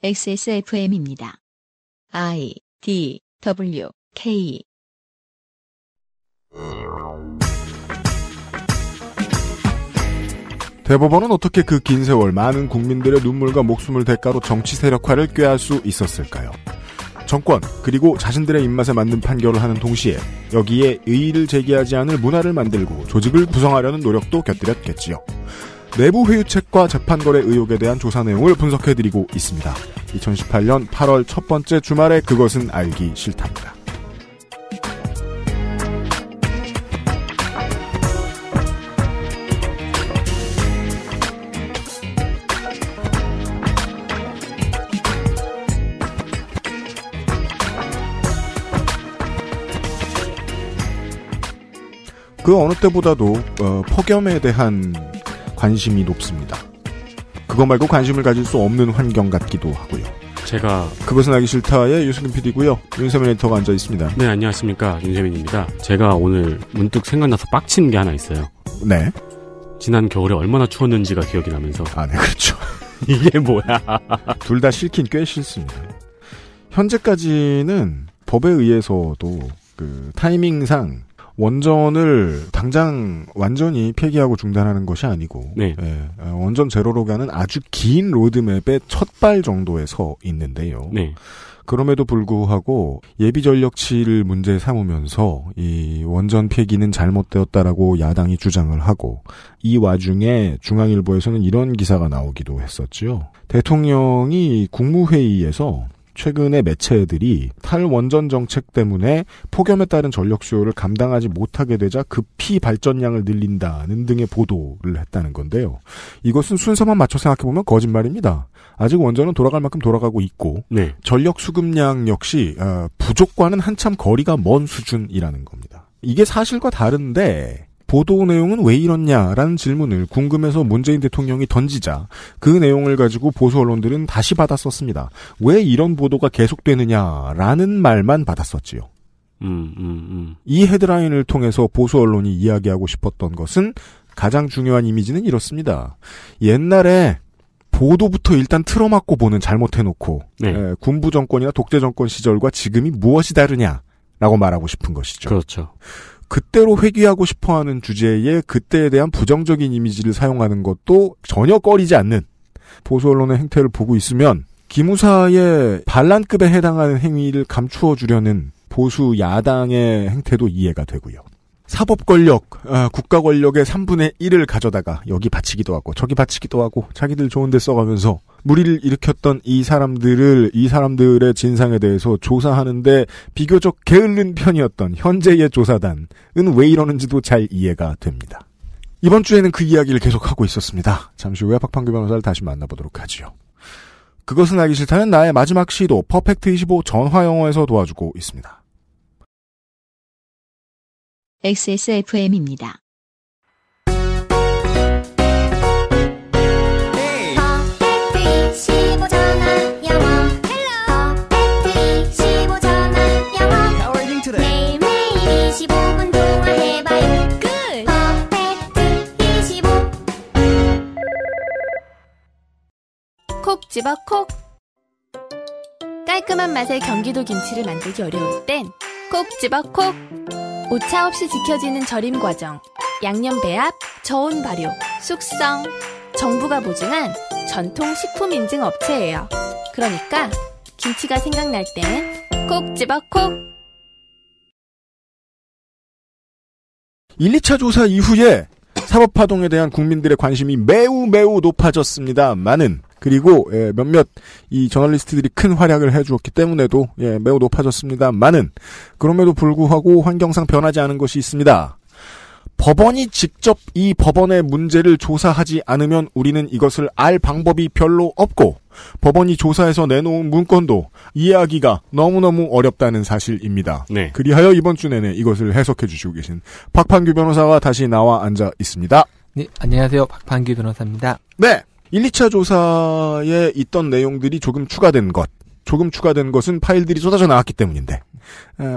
XSFM입니다. I D W K 대법원은 어떻게 그 긴 세월 많은 국민들의 눈물과 목숨을 대가로 정치 세력화를 꾀할 수 있었을까요? 정권 그리고 자신들의 입맛에 맞는 판결을 하는 동시에 여기에 의의를 제기하지 않을 문화를 만들고 조직을 구성하려는 노력도 곁들였겠지요. 내부 회유책과 재판거래 의혹에 대한 조사 내용을 분석해드리고 있습니다. 2018년 8월 첫 번째 주말에 그것은 알기 싫답니다. 그 어느 때보다도 어, 폭염에 대한 관심이 높습니다. 그거 말고 관심을 가질 수 없는 환경 같기도 하고요. 제가 그것은 하기 싫다의 유승균 PD고요. 윤세민 에터가 앉아 있습니다. 네, 안녕하십니까. 윤세민입니다. 제가 오늘 문득 생각나서 빡친 게 하나 있어요. 네. 지난 겨울에 얼마나 추웠는지가 기억이 나면서. 아, 네, 그렇죠. 이게 뭐야. 둘 다 싫긴 꽤 싫습니다. 현재까지는 법에 의해서도 그 타이밍상 원전을 당장 완전히 폐기하고 중단하는 것이 아니고 네. 예, 원전 제로로 가는 아주 긴 로드맵의 첫 발 정도에 서 있는데요. 네. 그럼에도 불구하고 예비 전력치를 문제 삼으면서 이 원전 폐기는 잘못되었다라고 야당이 주장을 하고 이 와중에 중앙일보에서는 이런 기사가 나오기도 했었죠 대통령이 국무회의에서 최근에 매체들이 탈원전 정책 때문에 폭염에 따른 전력 수요를 감당하지 못하게 되자 급히 발전량을 늘린다는 등의 보도를 했다는 건데요. 이것은 순서만 맞춰 생각해보면 거짓말입니다. 아직 원전은 돌아갈 만큼 돌아가고 있고 네. 전력 수급량 역시 어, 부족과는 한참 거리가 먼 수준이라는 겁니다. 이게 사실과 다른데 보도 내용은 왜 이렇냐라는 질문을 궁금해서 문재인 대통령이 던지자 그 내용을 가지고 보수 언론들은 다시 받았었습니다. 왜 이런 보도가 계속되느냐라는 말만 받았었지요. 음, 음, 음. 이 헤드라인을 통해서 보수 언론이 이야기하고 싶었던 것은 가장 중요한 이미지는 이렇습니다. 옛날에 보도부터 일단 틀어막고 보는 잘못해놓고 네. 에, 예, 군부 정권이나 독재 정권 시절과 지금이 무엇이 다르냐라고 말하고 싶은 것이죠. 그렇죠. 그때로 회귀하고 싶어하는 주제에 그때에 대한 부정적인 이미지를 사용하는 것도 전혀 꺼리지 않는 보수 언론의 행태를 보고 있으면 기무사의 반란급에 해당하는 행위를 감추어 주려는 보수 야당의 행태도 이해가 되고요. 사법 권력, 아, 국가 권력의 3분의 1을 가져다가 여기 바치기도 하고 저기 바치기도 하고 자기들 좋은 데 써가면서 무리를 일으켰던 이 사람들을 이 사람들의 진상에 대해서 조사하는데 비교적 게을른 편이었던 현재의 조사단은 왜 이러는지도 잘 이해가 됩니다. 이번 주에는 그 이야기를 계속하고 있었습니다. 잠시 후에 박판규 변호사를 다시 만나보도록 하지요. 그것은 알기 싫다는 나의 마지막 시도 퍼펙트25 전화영어에서 도와주고 있습니다. XSFM입니다. 콕 집어 콕 깔끔한 맛의 경기도 김치를 만들기 어려울 땐콕 집어 콕 오차 없이 지켜지는 절임 과정 양념 배합, 저온 발효, 숙성 정부가 보증한 전통 식품 인증 업체예요 그러니까 김치가 생각날 땐콕 집어 콕 1, 2차 조사 이후에 사법파동에 대한 국민들의 관심이 매우 매우 높아졌습니다많은 그리고 예, 몇몇 이 저널리스트들이 큰 활약을 해주었기 때문에도 예, 매우 높아졌습니다많은 그럼에도 불구하고 환경상 변하지 않은 것이 있습니다. 법원이 직접 이 법원의 문제를 조사하지 않으면 우리는 이것을 알 방법이 별로 없고 법원이 조사해서 내놓은 문건도 이해하기가 너무너무 어렵다는 사실입니다. 네. 그리하여 이번 주 내내 이것을 해석해 주시고 계신 박판규 변호사와 다시 나와 앉아 있습니다. 네, 안녕하세요. 박판규 변호사입니다. 네. 1, 2차 조사에 있던 내용들이 조금 추가된 것. 조금 추가된 것은 파일들이 쏟아져 나왔기 때문인데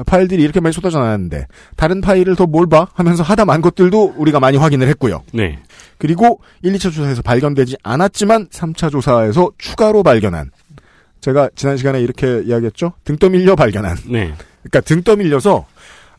파일들이 이렇게 많이 쏟아져 나왔는데 다른 파일을 더 뭘 봐? 하면서 하다 만 것들도 우리가 많이 확인을 했고요. 네. 그리고 1, 2차 조사에서 발견되지 않았지만 3차 조사에서 추가로 발견한 제가 지난 시간에 이렇게 이야기했죠. 등 떠밀려 발견한. 네. 그러니까 등 떠밀려서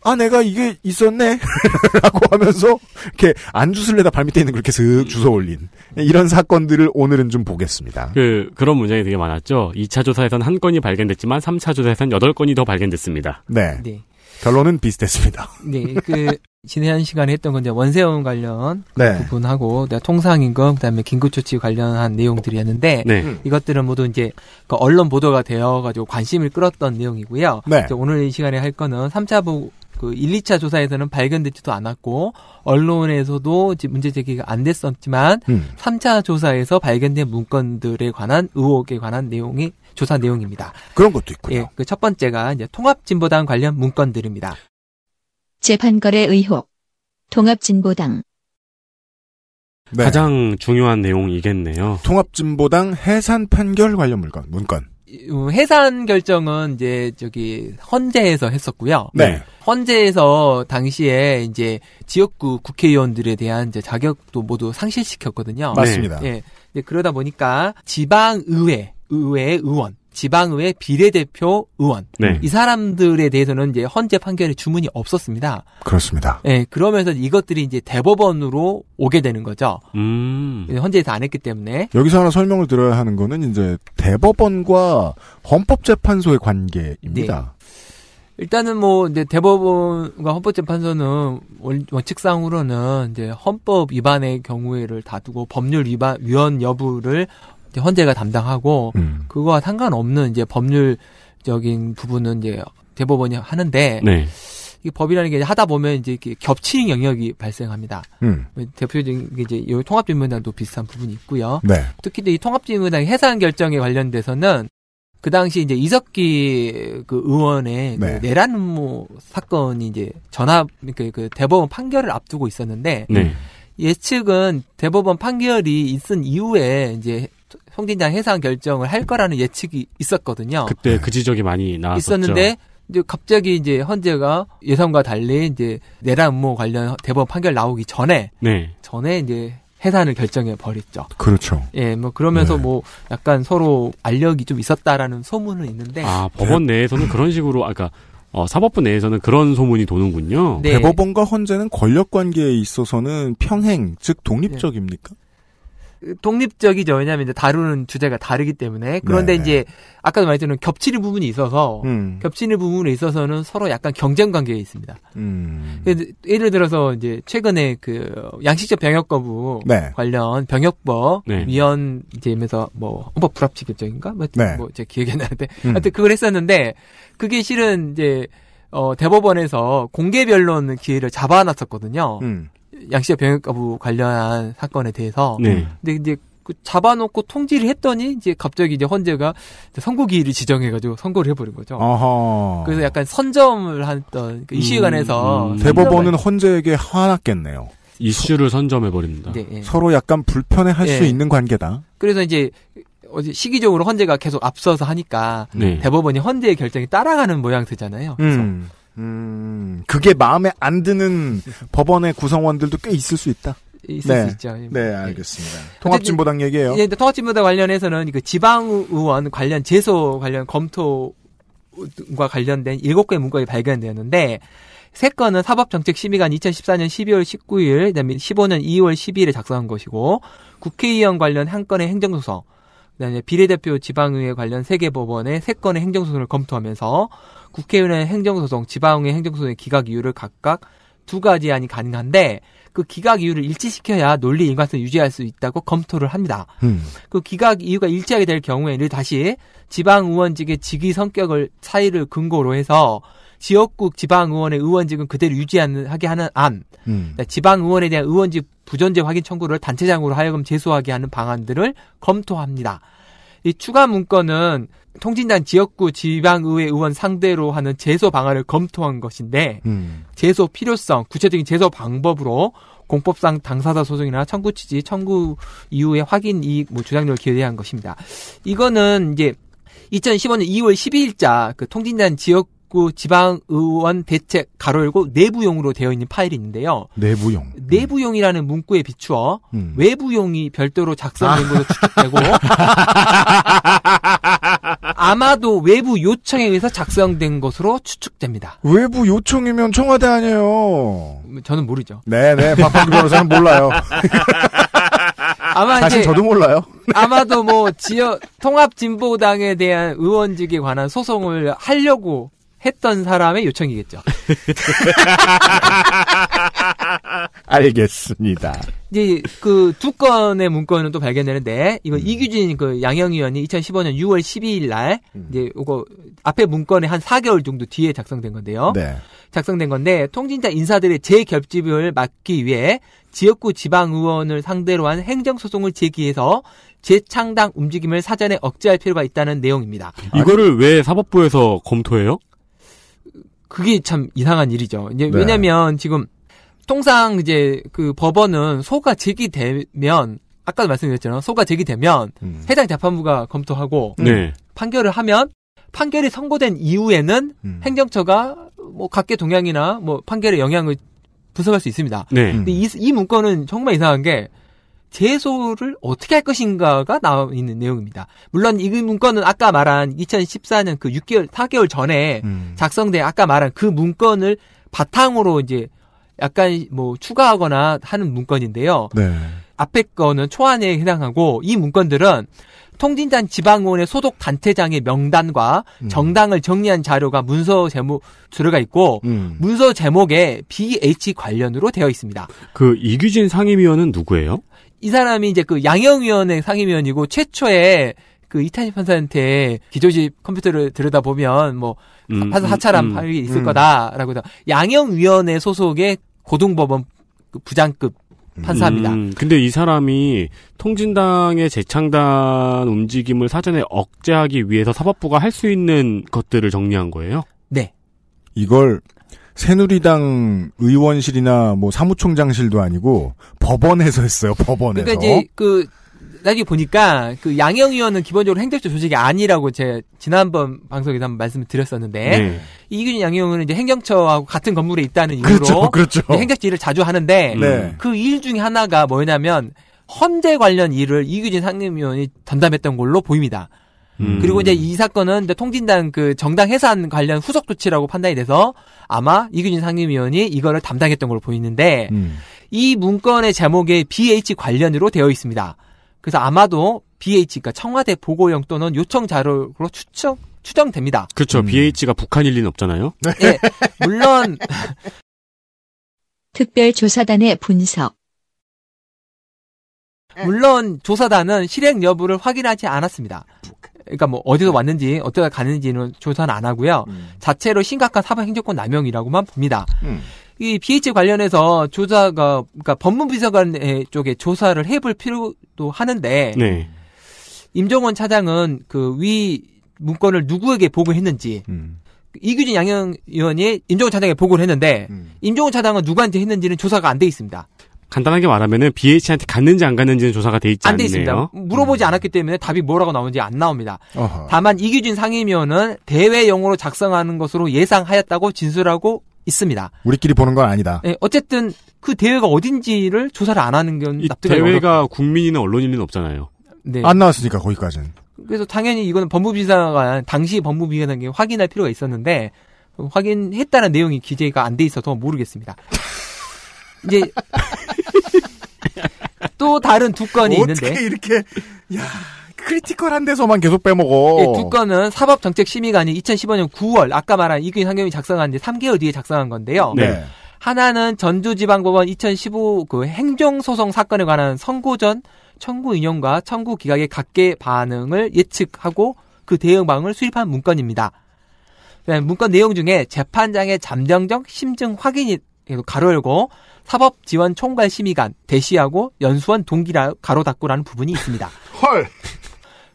아 내가 이게 있었네 라고 하면서 이렇게 안주술래다 발밑에 있는 그렇게 슥 주워올린 이런 사건들을 오늘은 좀 보겠습니다. 그 그런 문제가 되게 많았죠. 2차 조사에선 한 건이 발견됐지만 3차 조사에선 8건이 더 발견됐습니다. 네. 네. 결론은 비슷했습니다. 네. 그 지난 시간에 했던 건 이제 원세훈 관련 네. 부분하고 통상임금 그다음에 긴급조치 관련한 내용들이었는데 네. 음. 이것들은 모두 이제 그 언론 보도가 되어 가지고 관심을 끌었던 내용이고요. 네. 이제 오늘 이 시간에 할 거는 3차 보그 1, 2차 조사에서는 발견되지도 않았고 언론에서도 문제 제기가 안 됐었지만 음. 3차 조사에서 발견된 문건들에 관한 의혹에 관한 내용이 조사 내용입니다. 그런 것도 있고요. 예, 그첫 번째가 이제 통합진보당 관련 문건들입니다. 재판거래 의혹, 통합진보당. 네. 가장 중요한 내용이겠네요. 통합진보당 해산 판결 관련 물건, 문건. 해산 결정은 이제 저기 헌재에서 했었고요. 네. 헌재에서 당시에 이제 지역구 국회의원들에 대한 이제 자격도 모두 상실시켰거든요. 맞습니다. 예. 네. 그러다 보니까 지방 의회 의회 의원 지방의회 비례대표 의원 네. 이 사람들에 대해서는 이제 헌재 판결의 주문이 없었습니다. 그렇습니다. 네, 그러면서 이것들이 이제 대법원으로 오게 되는 거죠. 음. 예, 헌재에서 안 했기 때문에 여기서 하나 설명을 드려야 하는 거는 이제 대법원과 헌법재판소의 관계입니다. 네. 일단은 뭐 이제 대법원과 헌법재판소는 원칙상으로는 이제 헌법 위반의 경우에를 다두고 법률 위반 위헌 여부를 헌재가 담당하고 음. 그거와 상관없는 이제 법률적인 부분은 이제 대법원이 하는데 네. 이 법이라는 게 하다 보면 이제 이렇게 겹치는 영역이 발생합니다. 음. 뭐 대표적인 게 이제 통합진문당도 비슷한 부분이 있고요. 네. 특히 이 통합진문당 해산 결정에 관련돼서는 그 당시 이제 이석기 그 의원의 그 네. 그 내란 음모 사건이 이제 전합 그, 그 대법원 판결을 앞두고 있었는데 네. 예측은 대법원 판결이 있은 이후에 이제 송진장 해산 결정을 할 거라는 예측이 있었거든요. 그때 그 지적이 많이 나왔었죠. 있었는데 이제 갑자기 이제 헌재가 예상과 달리 이제 내란 음모 관련 대법 판결 나오기 전에 네. 전에 이제 해산을 결정해 버렸죠. 그렇죠. 예, 뭐 그러면서 네. 뭐 약간 서로 알력이 좀 있었다라는 소문은 있는데 아 법원 내에서는 그런 식으로 아까 그러니까 어, 사법부 내에서는 그런 소문이 도는군요. 네. 대법원과 헌재는 권력 관계에 있어서는 평행 즉 독립적입니까? 네. 독립적이죠. 왜냐하면 이제 다루는 주제가 다르기 때문에. 그런데 네, 네 이제 아까도 말했지만 겹치는 부분이 있어서 음. 겹치는 부분에 있어서는 서로 약간 경쟁 관계에 있습니다. 음. 그 예를 들어서 이제 최근에 그 양식적 병역 거부 네. 관련 병역법 네. 위원 이제면서 뭐 헌법 불합치 결정인가? 뭐 네. 뭐제 기억이 안 나는데 음. 하여튼 그걸 했었는데 그게 실은 이제 어 대법원에서 공개 변론 기회를 잡아놨었거든요. 음. 양씨의 병역 거부 관련한 사건에 대해서 네. 근데 이제 그 잡아놓고 통지를 했더니 이제 갑자기 이제 헌재가 선고기일을 지정해가지고 선고를 해버린 거죠. 아하. 그래서 약간 선점을 했던 그 이슈관에서 음, 음. 대법원은 헌재에게 화났겠네요. 이슈를 선점해버립니다. 네, 네. 서로 약간 불편해할 네. 수 예. 있는 관계다. 그래서 이제 어제 시기적으로 헌재가 계속 앞서서 하니까 네. 대법원이 헌재의 결정이 따라가는 모양새잖아요. 그래서 음. 음, 그게 마음에 안 드는 법원의 구성원들도 꽤 있을 수 있다. 있을 네. 수 있죠. 예. 네, 예. 알겠습니다. 네. 통합진보당 얘기예요. 예, 통합진보당 관련해서는 그 지방의원 관련 제소 관련 검토과 관련된 7개 의 문건이 발견되었는데 세 건은 사법정책심의관 2014년 12월 19일, 그다음에 15년 2월 12일에 작성한 것이고 국회의원 관련 한 건의 행정소송, 그다음에 비례대표 지방의회 관련 세 개 법원의 세 건의 행정소송을 검토하면서 국회의원의 행정소송, 지방의 행정소송의 기각 이유를 각각 두 가지 안이 가능한데 그 기각 이유를 일치시켜야 논리 인과성을 유지할 수 있다고 검토를 합니다. 음. 그 기각 이유가 일치하게 될 경우에는 다시 지방 의원직의 직위 성격을 차이를 근거로 해서 지역구 지방 의원의 의원직은 그대로 유지하게 하는 안, 음. 그러니까 지방 의원에 대한 의원직 부존재 확인 청구를 단체장으로 하여금 제소하게 하는 방안들을 검토합니다. 이 추가 문건은 통진단 지역구 지방의회 의원 상대로 하는 제소 방안을 검토한 것인데 음. 제소 필요성, 구체적인 제소 방법으로 공법상 당사자 소송이나 청구 취지, 청구 이후에 확인 이익 뭐주장료을 기대한 것입니다. 이거는 이제 2015년 2월 12일자 그 통진단 지역 2019 그 지방의원 대책 가로 열고 내부용으로 되어 있는 파일이 있는데요. 내부용. 내부용이라는 문구에 비추어 음. 외부용이 별도로 작성된 것으로 추측되고 아마도 외부 요청에 의해서 작성된 것으로 추측됩니다. 외부 요청이면 청와대 아니에요. 저는 모르죠. 네네 박박규 변호사는 몰라요. 아마 사실 저도 몰라요. 아마도 뭐 지역 통합진보당에 대한 의원직에 관한 소송을 하려고 했던 사람의 요청이겠죠. 알겠습니다. 이제 그 두 건의 문건은 또 발견되는데 이거 음. 이규진 그 양형 위원이 2015년 6월 12일 날 음. 이제 이거 앞에 문건의 한 4개월 정도 뒤에 작성된 건데요. 네. 작성된 건데 통진자 인사들의 재결집을 막기 위해 지역구 지방 의원을 상대로 한 행정 소송을 제기해서 재창당 움직임을 사전에 억제할 필요가 있다는 내용입니다. 이거를 왜 사법부에서 검토해요? 그게 참 이상한 일이죠. 이제 네. 왜냐면 지금 통상 이제 그 법원은 소가 제기되면 아까도 말씀드렸잖아요. 소가 제기되면 음. 해당 재판부가 검토하고 네. 판결을 하면 판결이 선고된 이후에는 음. 행정처가 뭐 각계 동향이나 뭐 판결의 영향을 분석할 수 있습니다. 네. 근데 이, 이 문건은 정말 이상한 게 제소를 어떻게 할 것인가가 나와 있는 내용입니다. 물론 이 문건은 아까 말한 2014년 그 6개월, 4개월 전에 음. 작성된 아까 말한 그 문건을 바탕으로 이제 약간 뭐 추가하거나 하는 문건인데요. 네. 앞에 거는 초안에 해당하고 이 문건들은 통진단 지방의원의 소속 단체장의 명단과 음. 정당을 정리한 자료가 문서 제목 들어가 있고 음. 문서 제목에 BH 관련으로 되어 있습니다. 그 이규진 상임위원은 누구예요? 이 사람이 이제 그 양형위원회 상임위원이고 최초에 그 이탄희 판사한테 기조집 컴퓨터를 들여다보면 뭐 음, 판사 사찰한 음, 음, 파일이 있을 음. 거다라고 해서 양형위원회 소속의 고등법원 그 부장급 판사입니다. 음, 근데 이 사람이 통진당의 재창단 움직임을 사전에 억제하기 위해서 사법부가 할 수 있는 것들을 정리한 거예요? 네. 이걸 새누리당 의원실이나 뭐 사무총장실도 아니고 법원에서 했어요. 법원에서. 그러니까 이제 그 나중에 보니까 그 양형 위원은 기본적으로 행정처 조직이 아니라고 제 지난번 방송에서 한번 말씀을 드렸었는데 네. 이균진 양형은 이제 행정처하고 같은 건물에 있다는 이유로 그렇죠, 그렇죠. 행정처 일을 자주 하는데 네. 네. 그일 중에 하나가 뭐냐면 헌재 관련 일을 이규진 상임위원이 담담했던 걸로 보입니다. 음. 그리고 이제 이 사건은 이제 통진당 그 정당 해산 관련 후속 조치라고 판단이 돼서 아마 이규진 상임위원이 이거를 담당했던 걸로 보이는데 음. 이 문건의 제목에 BH 관련으로 되어 있습니다. 그래서 아마도 BH, 그러니까 청와대 보고용 또는 요청 자료로 추정, 추정됩니다. 그렇죠. 음. BH가 북한일 리는 없잖아요. 네. 예. 물론 특별조사단의 분석. 예. 물론 조사단은 실행 여부를 확인하지 않았습니다. 그러니까 뭐 어디서 네. 왔는지 어떻게 가는지는 조사는 안 하고요. 음. 자체로 심각한 사법 행정권 남용이라고만 봅니다. 음. 이 BH 관련해서 조사가 어, 그러니까 법무비서관 쪽에 조사를 해볼 필요도 하는데 네. 임종원 차장은 그 위 문건을 누구에게 보고했는지 음. 이규진 양형 의원이 임종원 차장에게 보고를 했는데 음. 임종원 차장은 누구한테 했는지는 조사가 안 돼 있습니다. 간단하게 말하면은 BH한테 갔는지 안 갔는지는 조사가 돼 있지 안돼 있습니다. 물어보지 음. 않았기 때문에 답이 뭐라고 나오는지 안 나옵니다. 어허. 다만 이규진 상임위원은 대외용으로 작성하는 것으로 예상하였다고 진술하고 있습니다. 우리끼리 보는 건 아니다. 네, 어쨌든 그 대회가 어딘지를 조사를 안 하는 건 납득이 대회가 어렵... 국민이나 언론인은 없잖아요. 네. 안 나왔으니까 거기까지는. 그래서 당연히 이거는 법무비서가 당시 법무비서관이 확인할 필요가 있었는데 확인했다는 내용이 기재가 안 돼 있어서 모르겠습니다. 이제 또 다른 두 건이 있는데 이렇게 야 크리티컬한 데서만 계속 빼먹어. 예, 두 건은 사법정책심의관이 2015년 9월 아까 말한 이균 상경이 작성한 지 3개월 뒤에 작성한 건데요. 네. 하나는 전주지방법원 2015 그 행정소송 사건에 관한 선고전 청구 인용과 청구 기각의 각계 반응을 예측하고 그 대응 방을 수립한 문건입니다. 네, 문건 내용 중에 재판장의 잠정적 심증 확인이 가로 열고 사법 지원 총괄 심의관 대시하고 연수원 동기라 가로 닫고라는 부분이 있습니다. 헐.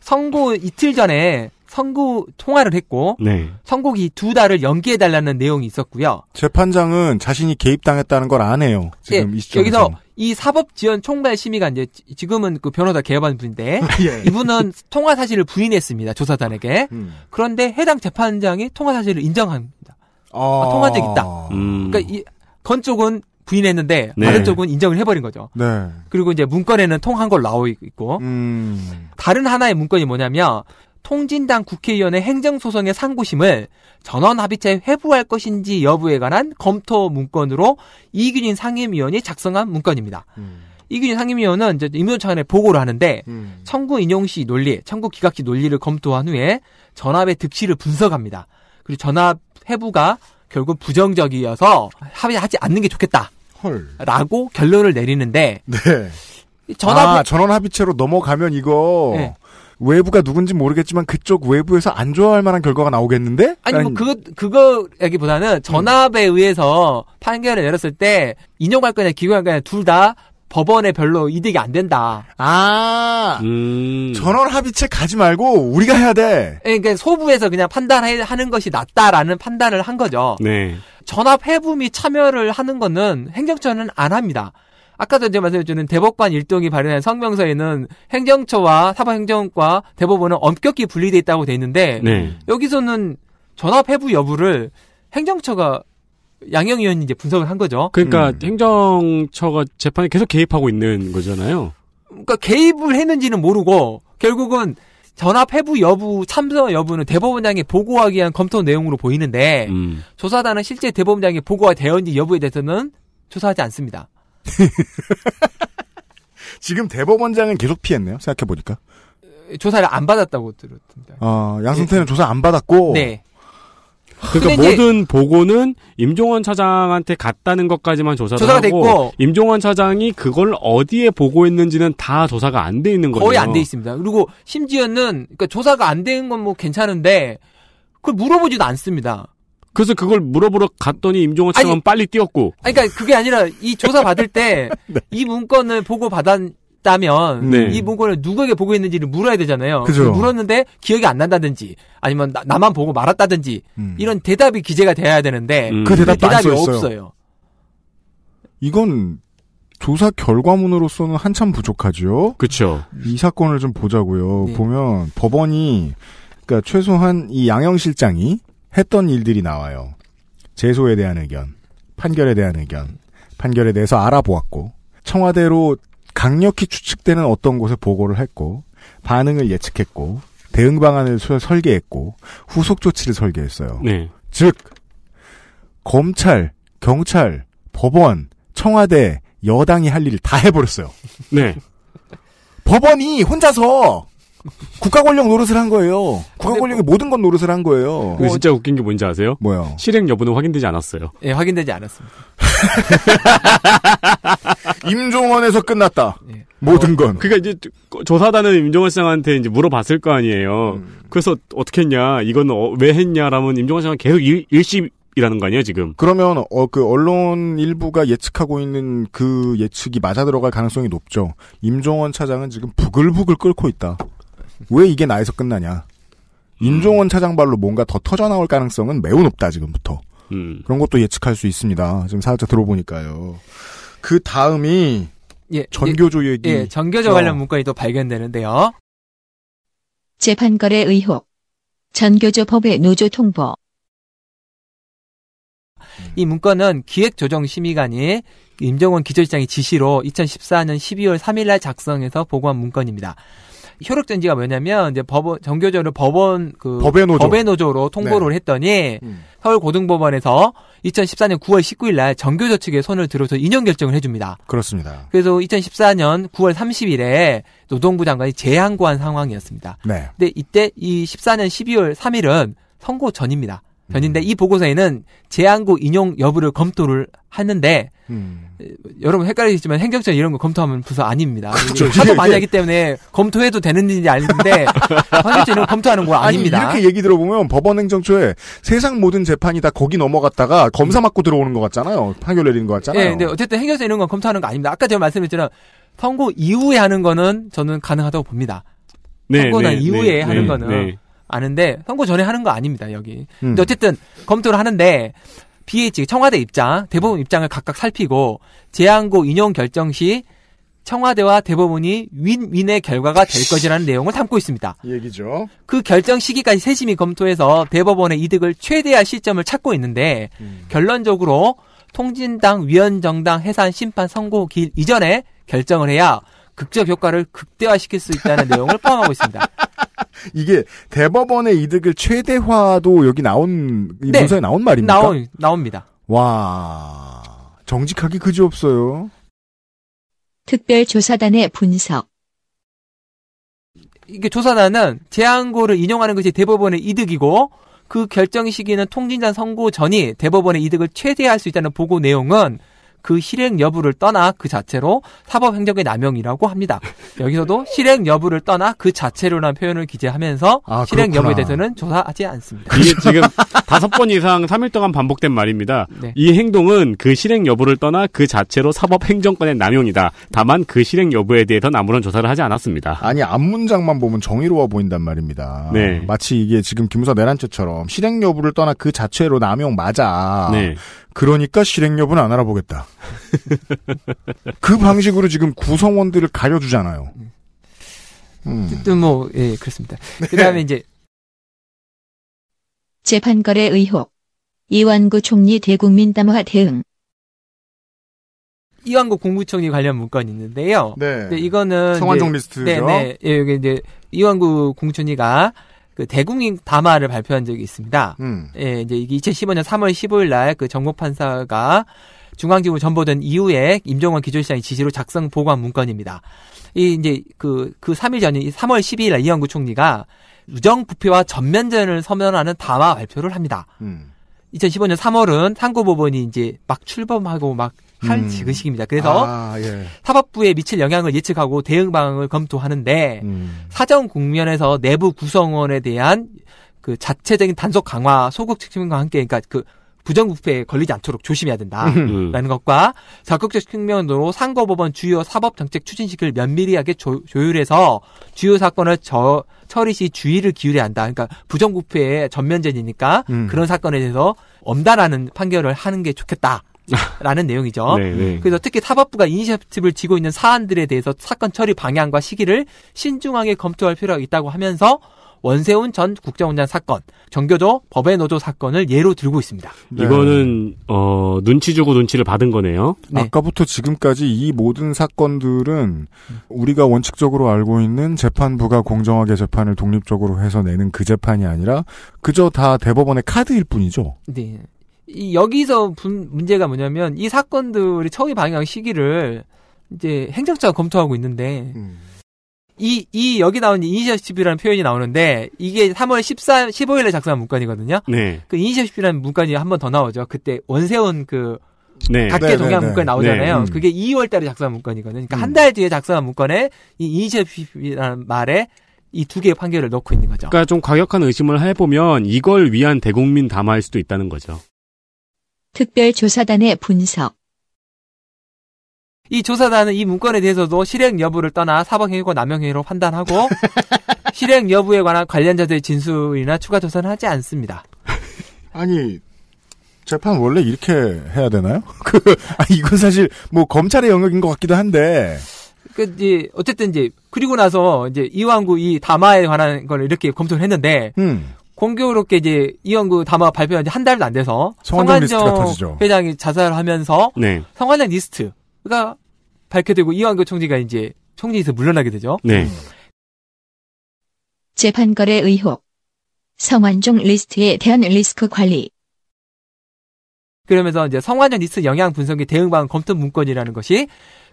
선고 이틀 전에 선고 통화를 했고 네. 선고기 두 달을 연기해 달라는 내용이 있었고요. 재판장은 자신이 개입당했다는 걸아네요 지금 예, 이 여기서 이 사법지원 총괄 심의가 이제 지금은 그 변호사 개업한 분인데 예, 예. 이분은 통화 사실을 부인했습니다 조사단에게. 음. 그런데 해당 재판장이 통화 사실을 인정합니다. 아... 아, 통화적 있다. 음. 그러니까 이 건 쪽은 부인했는데 네. 다른 쪽은 인정을 해버린 거죠. 네. 그리고 이제 문건에는 통한 걸 나오 있고 음. 다른 하나의 문건이 뭐냐면 통진당 국회의원의 행정소송의 상고심을 전원합의체에 회부할 것인지 여부에 관한 검토 문건으로 이균인 상임위원이 작성한 문건입니다. 음. 이균인 상임위원은 이제 임명원 차원에 보고를 하는데 음. 청구 인용시 논리, 청구 기각시 논리를 검토한 후에 전압의 득실을 분석합니다. 그리고 전압회부가 결국 부정적이어서 합의하지 않는 게 좋겠다. 헐. 라고 결론을 내리는데 네. 전화 비 아, 전원 합의체로 넘어가면 이거 네. 외부가 누군지 모르겠지만 그쪽 외부에서 안 좋아할 만한 결과가 나오겠는데? 아니 뭐 그거 그거 얘기보다는 전압에 음. 의해서 판결을 내렸을 때 인용할 거냐 기용할 거냐 둘 다 법원에 별로 이득이 안 된다. 아 음. 전원 합의체 가지 말고 우리가 해야 돼. 예, 그러니까 소부에서 그냥 판단하는 것이 낫다라는 판단을 한 거죠. 네. 전합 해부및 참여를 하는 거는 행정처는 안 합니다. 아까도 이제 말씀해주는 대법관 일동이 발행한 성명서에는 행정처와 사법행정과 대법원은 엄격히 분리돼 있다고 돼 있는데 네. 여기서는 전합 해부 여부를 행정처가 양형 위원이 이제 분석을 한 거죠. 그러니까 음. 행정처가 재판에 계속 개입하고 있는 거잖아요. 그러니까 개입을 했는지는 모르고 결국은 전압 회부 여부 참석 여부는 대법원장이 보고하기 위한 검토 내용으로 보이는데 음. 조사단은 실제 대법원장이 보고가 되었는지 여부에 대해서는 조사하지 않습니다. 지금 대법원장은 계속 피했네요. 생각해 보니까 조사를 안 받았다고 들었습니다. 어, 양승태는 예. 조사 안 받았고 네. 그러니까 모든 보고는 임종원 차장한테 갔다는 것까지만 조사를 조사가 하고 됐고, 임종원 차장이 그걸 어디에 보고했는지는 다 조사가 안 돼 있는 거예요. 거의 안 돼 있습니다. 그리고 심지어는 그러니까 조사가 안되건뭐 괜찮은데 그걸 물어보지도 않습니다. 그래서 그걸 물어보러 갔더니 임종원 차장은 아니, 빨리 뛰었고. 아니, 그러니까 그게 아니라 이 조사 받을 때이 네. 문건을 보고 받은 있다면 네. 이 문건을 누구에게 보고 있는지를 물어야 되잖아요. 그죠. 물었는데 기억이 안 난다든지 아니면 나, 만 보고 말았다든지 음. 이런 대답이 기재가 돼야 되는데 음. 그 대답도 대답이 없어요. 이건 조사 결과문으로서는 한참 부족하죠. 그렇죠. 이 사건을 좀 보자고요. 네. 보면 법원이 그러니까 최소한 이양영 실장이 했던 일들이 나와요. 재소에 대한 의견, 판결에 대한 의견, 판결에 대해서 알아보았고 청와대로 강력히 추측되는 어떤 곳에 보고를 했고 반응을 예측했고 대응 방안을 설계했고 후속 조치를 설계했어요. 네. 즉 검찰, 경찰, 법원, 청와대, 여당이 할 일을 다 해버렸어요. 네. 법원이 혼자서 국가 권력 노릇을 한 거예요. 국가 권력이 뭐 모든 건 노릇을 한 거예요. 그 진짜 웃긴 게 뭔지 아세요? 뭐요? 실행 여부는 확인되지 않았어요. 예, 네, 확인되지 않았습니다. 임종원에서 끝났다. 예. 모든 어, 건. 그러니까 이제 조사단은 임종원 씨한테 이제 물어봤을 거 아니에요. 음. 그래서 어떻게 했냐, 이건 어, 왜 했냐라면 임종원 씨은 계속 일, 일시 이라는 거 아니에요 지금? 그러면 어그 언론 일부가 예측하고 있는 그 예측이 맞아 들어갈 가능성이 높죠. 임종원 차장은 지금 부글부글 끓고 있다. 왜 이게 나에서 끝나냐? 임종원 차장 발로 뭔가 더 터져 나올 가능성은 매우 높다 지금부터. 음. 그런 것도 예측할 수 있습니다. 지금 사업자 들어보니까요. 그 다음이 예, 전교조 예, 얘기. 예, 전교조 관련 어. 문건이 또 발견되는데요. 재판거래 의혹. 전교조법의 노조 통보. 이 문건은 기획조정심의관이 임종원 기조실장의 지시로 2014년 12월 3일날 작성해서 보고한 문건입니다. 효력 전지가 뭐냐면 이제 법원 정교조를 법원 그 법의 노조 법의 노조로 통보를 네. 했더니 음. 서울 고등법원에서 2014년 9월 19일 날 정교조 측에 손을 들어서 인용 결정을 해줍니다. 그렇습니다. 그래서 2014년 9월 30일에 노동부 장관이 재항고한 상황이었습니다. 네. 근데 이때 이 14년 12월 3일은 선고 전입니다. 변인데 이 보고서에는 제한구 인용 여부를 검토를 하는데 음. 여러분 헷갈리시지만 행정처 이런 거 검토하면 부서 아닙니다. 그렇죠. 하도 많이 하기 때문에 검토해도 되는 지 아닌데 행정처 는 검토하는 거 아닙니다. 이렇게 얘기 들어보면 법원 행정처에 세상 모든 재판이 다 거기 넘어갔다가 검사 맞고 들어오는 것 같잖아요. 판결 내리는 것 같잖아요. 네, 근데 어쨌든 행정처 이런 건 검토하는 거 아닙니다. 아까 제가 말씀드렸지만 선고 이후에 하는 거는 저는 가능하다고 봅니다. 네, 선고 난 네, 이후에 네, 하는 네, 거는 네. 아는데 선거 전에 하는 거 아닙니다 여기. 음. 근데 어쨌든 검토를 하는데 BH 청와대 입장, 대법원 입장을 각각 살피고 제안고 인용 결정 시 청와대와 대법원이 윈윈의 결과가 될 것이라는 내용을 담고 있습니다. 얘기죠. 그 결정 시기까지 세심히 검토해서 대법원의 이득을 최대한 시점을 찾고 있는데 음. 결론적으로 통진당 위원정당 해산 심판 선고 기 이전에 결정을 해야 극적 효과를 극대화시킬 수 있다는 내용을 포함하고 있습니다. 이게 대법원의 이득을 최대화도 여기 나온 이 네. 문서에 나온 말입니까? 나온 나옵니다. 와 정직하기 그지 없어요. 특별조사단의 분석. 이게 조사단은 재항고를 인용하는 것이 대법원의 이득이고 그 결정 시기는 통진단 선고 전이 대법원의 이득을 최대할 화수 있다는 보고 내용은 그 실행 여부를 떠나 그 자체로 사법행정의 남용이라고 합니다. 여기서도 실행 여부를 떠나 그 자체로라는 표현을 기재하면서 아, 실행 그렇구나. 여부에 대해서는 조사하지 않습니다. 이게 지금 다섯 번 이상 3일 동안 반복된 말입니다. 네. 이 행동은 그 실행 여부를 떠나 그 자체로 사법행정권의 남용이다. 다만 그 실행 여부에 대해서는 아무런 조사를 하지 않았습니다. 아니 앞문장만 보면 정의로워 보인단 말입니다. 네. 마치 이게 지금 김무사 내란죄처럼 실행 여부를 떠나 그 자체로 남용 맞아. 네. 그러니까 실행 여부는 안 알아보겠다. 그 방식으로 지금 구성원들을 가려주잖아요. 음. 뭐, 예, 그렇습니다. 네. 그 다음에 이제. 재판거래 의혹. 이완구 총리 대국민 담화 대응. 이완구 국무총리 관련 문건이 있는데요. 네. 이거는. 성완종 리스트 네네. 네. 여기 네. 예, 이제 이완구 국무총리가 그 대국민 담화를 발표한 적이 있습니다. 음. 예, 이제 이게 2015년 3월 15일 날그 정국 판사가 중앙지부 전보된 이후에 임종원 기조실장의 지시로 작성 보고한 문건입니다. 이 이제 그 그 3일 그 전인 3월 12일 날 이영구 총리가 우정 부패와 전면전을 서면하는 담화 발표를 합니다. 음. 2015년 3월은 상고법원이 이제 막 출범하고 막할 음. 지그식입니다. 그래서 아, 예. 사법부에 미칠 영향을 예측하고 대응 방안을 검토하는데 음. 사정 국면에서 내부 구성원에 대한 그 자체적인 단속 강화, 소극 측면과 함께 그러니까 그 부정부패에 걸리지 않도록 조심해야 된다라는 음. 것과 적극적 측면으로 상고법원 주요 사법 정책 추진식을 시 면밀하게 히 조, 율해서 주요 사건을 저, 처리 시 주의를 기울여야 한다. 그러니까 부정부패의 전면전이니까 음. 그런 사건에 대해서 엄단하는 판결을 하는 게 좋겠다. 라는 내용이죠. 네네. 네. 그래서 특히 사법부가 이니셔티브를 지고 있는 사안들에 대해서 사건 처리 방향과 시기를 신중하게 검토할 필요가 있다고 하면서 원세훈 전 국정원장 사건, 정교조 법외 노조 사건을 예로 들고 있습니다. 네. 이거는 어, 눈치 주고 눈치를 받은 거네요. 네. 아까부터 지금까지 이 모든 사건들은 우리가 원칙적으로 알고 있는 재판부가 공정하게 재판을 독립적으로 해서 내는 그 재판이 아니라 그저 다 대법원의 카드일 뿐이죠. 네. 이 여기서 분, 문제가 뭐냐면 이 사건들이 처리 방향 시기를 이제 행정처가 검토하고 있는데 음. 이, 이, 여기 나온 이니셔티브라는 표현이 나오는데, 이게 3월 14, 15일에 작성한 문건이거든요? 네. 그 이니셔티브라는 문건이 한 번 더 나오죠. 그때 원세훈 그, 네. 각계 동향 네, 네, 네. 문건 나오잖아요. 네, 음. 그게 2월 달에 작성한 문건이거든요. 그러니까 음. 한달 뒤에 작성한 문건에 이 이니셔티브라는 말에 이 두 개의 판결을 넣고 있는 거죠. 그러니까 좀 과격한 의심을 해보면 이걸 위한 대국민 담화일 수도 있다는 거죠. 특별조사단의 분석 이 조사단은 이 문건에 대해서도 실행 여부를 떠나 사법행위고 남용행위로 판단하고 실행 여부에 관한 관련자들의 진술이나 추가 조사는 하지 않습니다. 아니 재판 원래 이렇게 해야 되나요? 그 아니, 이건 사실 뭐 검찰의 영역인 것 같기도 한데. 그 이제 어쨌든 이제 그리고 나서 이제 이왕구 이 담화에 관한 걸 이렇게 검토를 했는데 음. 공교롭게 이제 이영구 담화 발표한 지 한 달도 안 돼서 성환정, 성 회장이 자살하면서 네. 성환정 리스트가 밝혀되고 이영구 총리가 이제 총리에서 물러나게 되죠. 네. 재판거래 의혹 성환종 리스트에 대한 리스크 관리 그러면서 이제 성환종 리스트 영향 분석의 대응 방안 검토 문건이라는 것이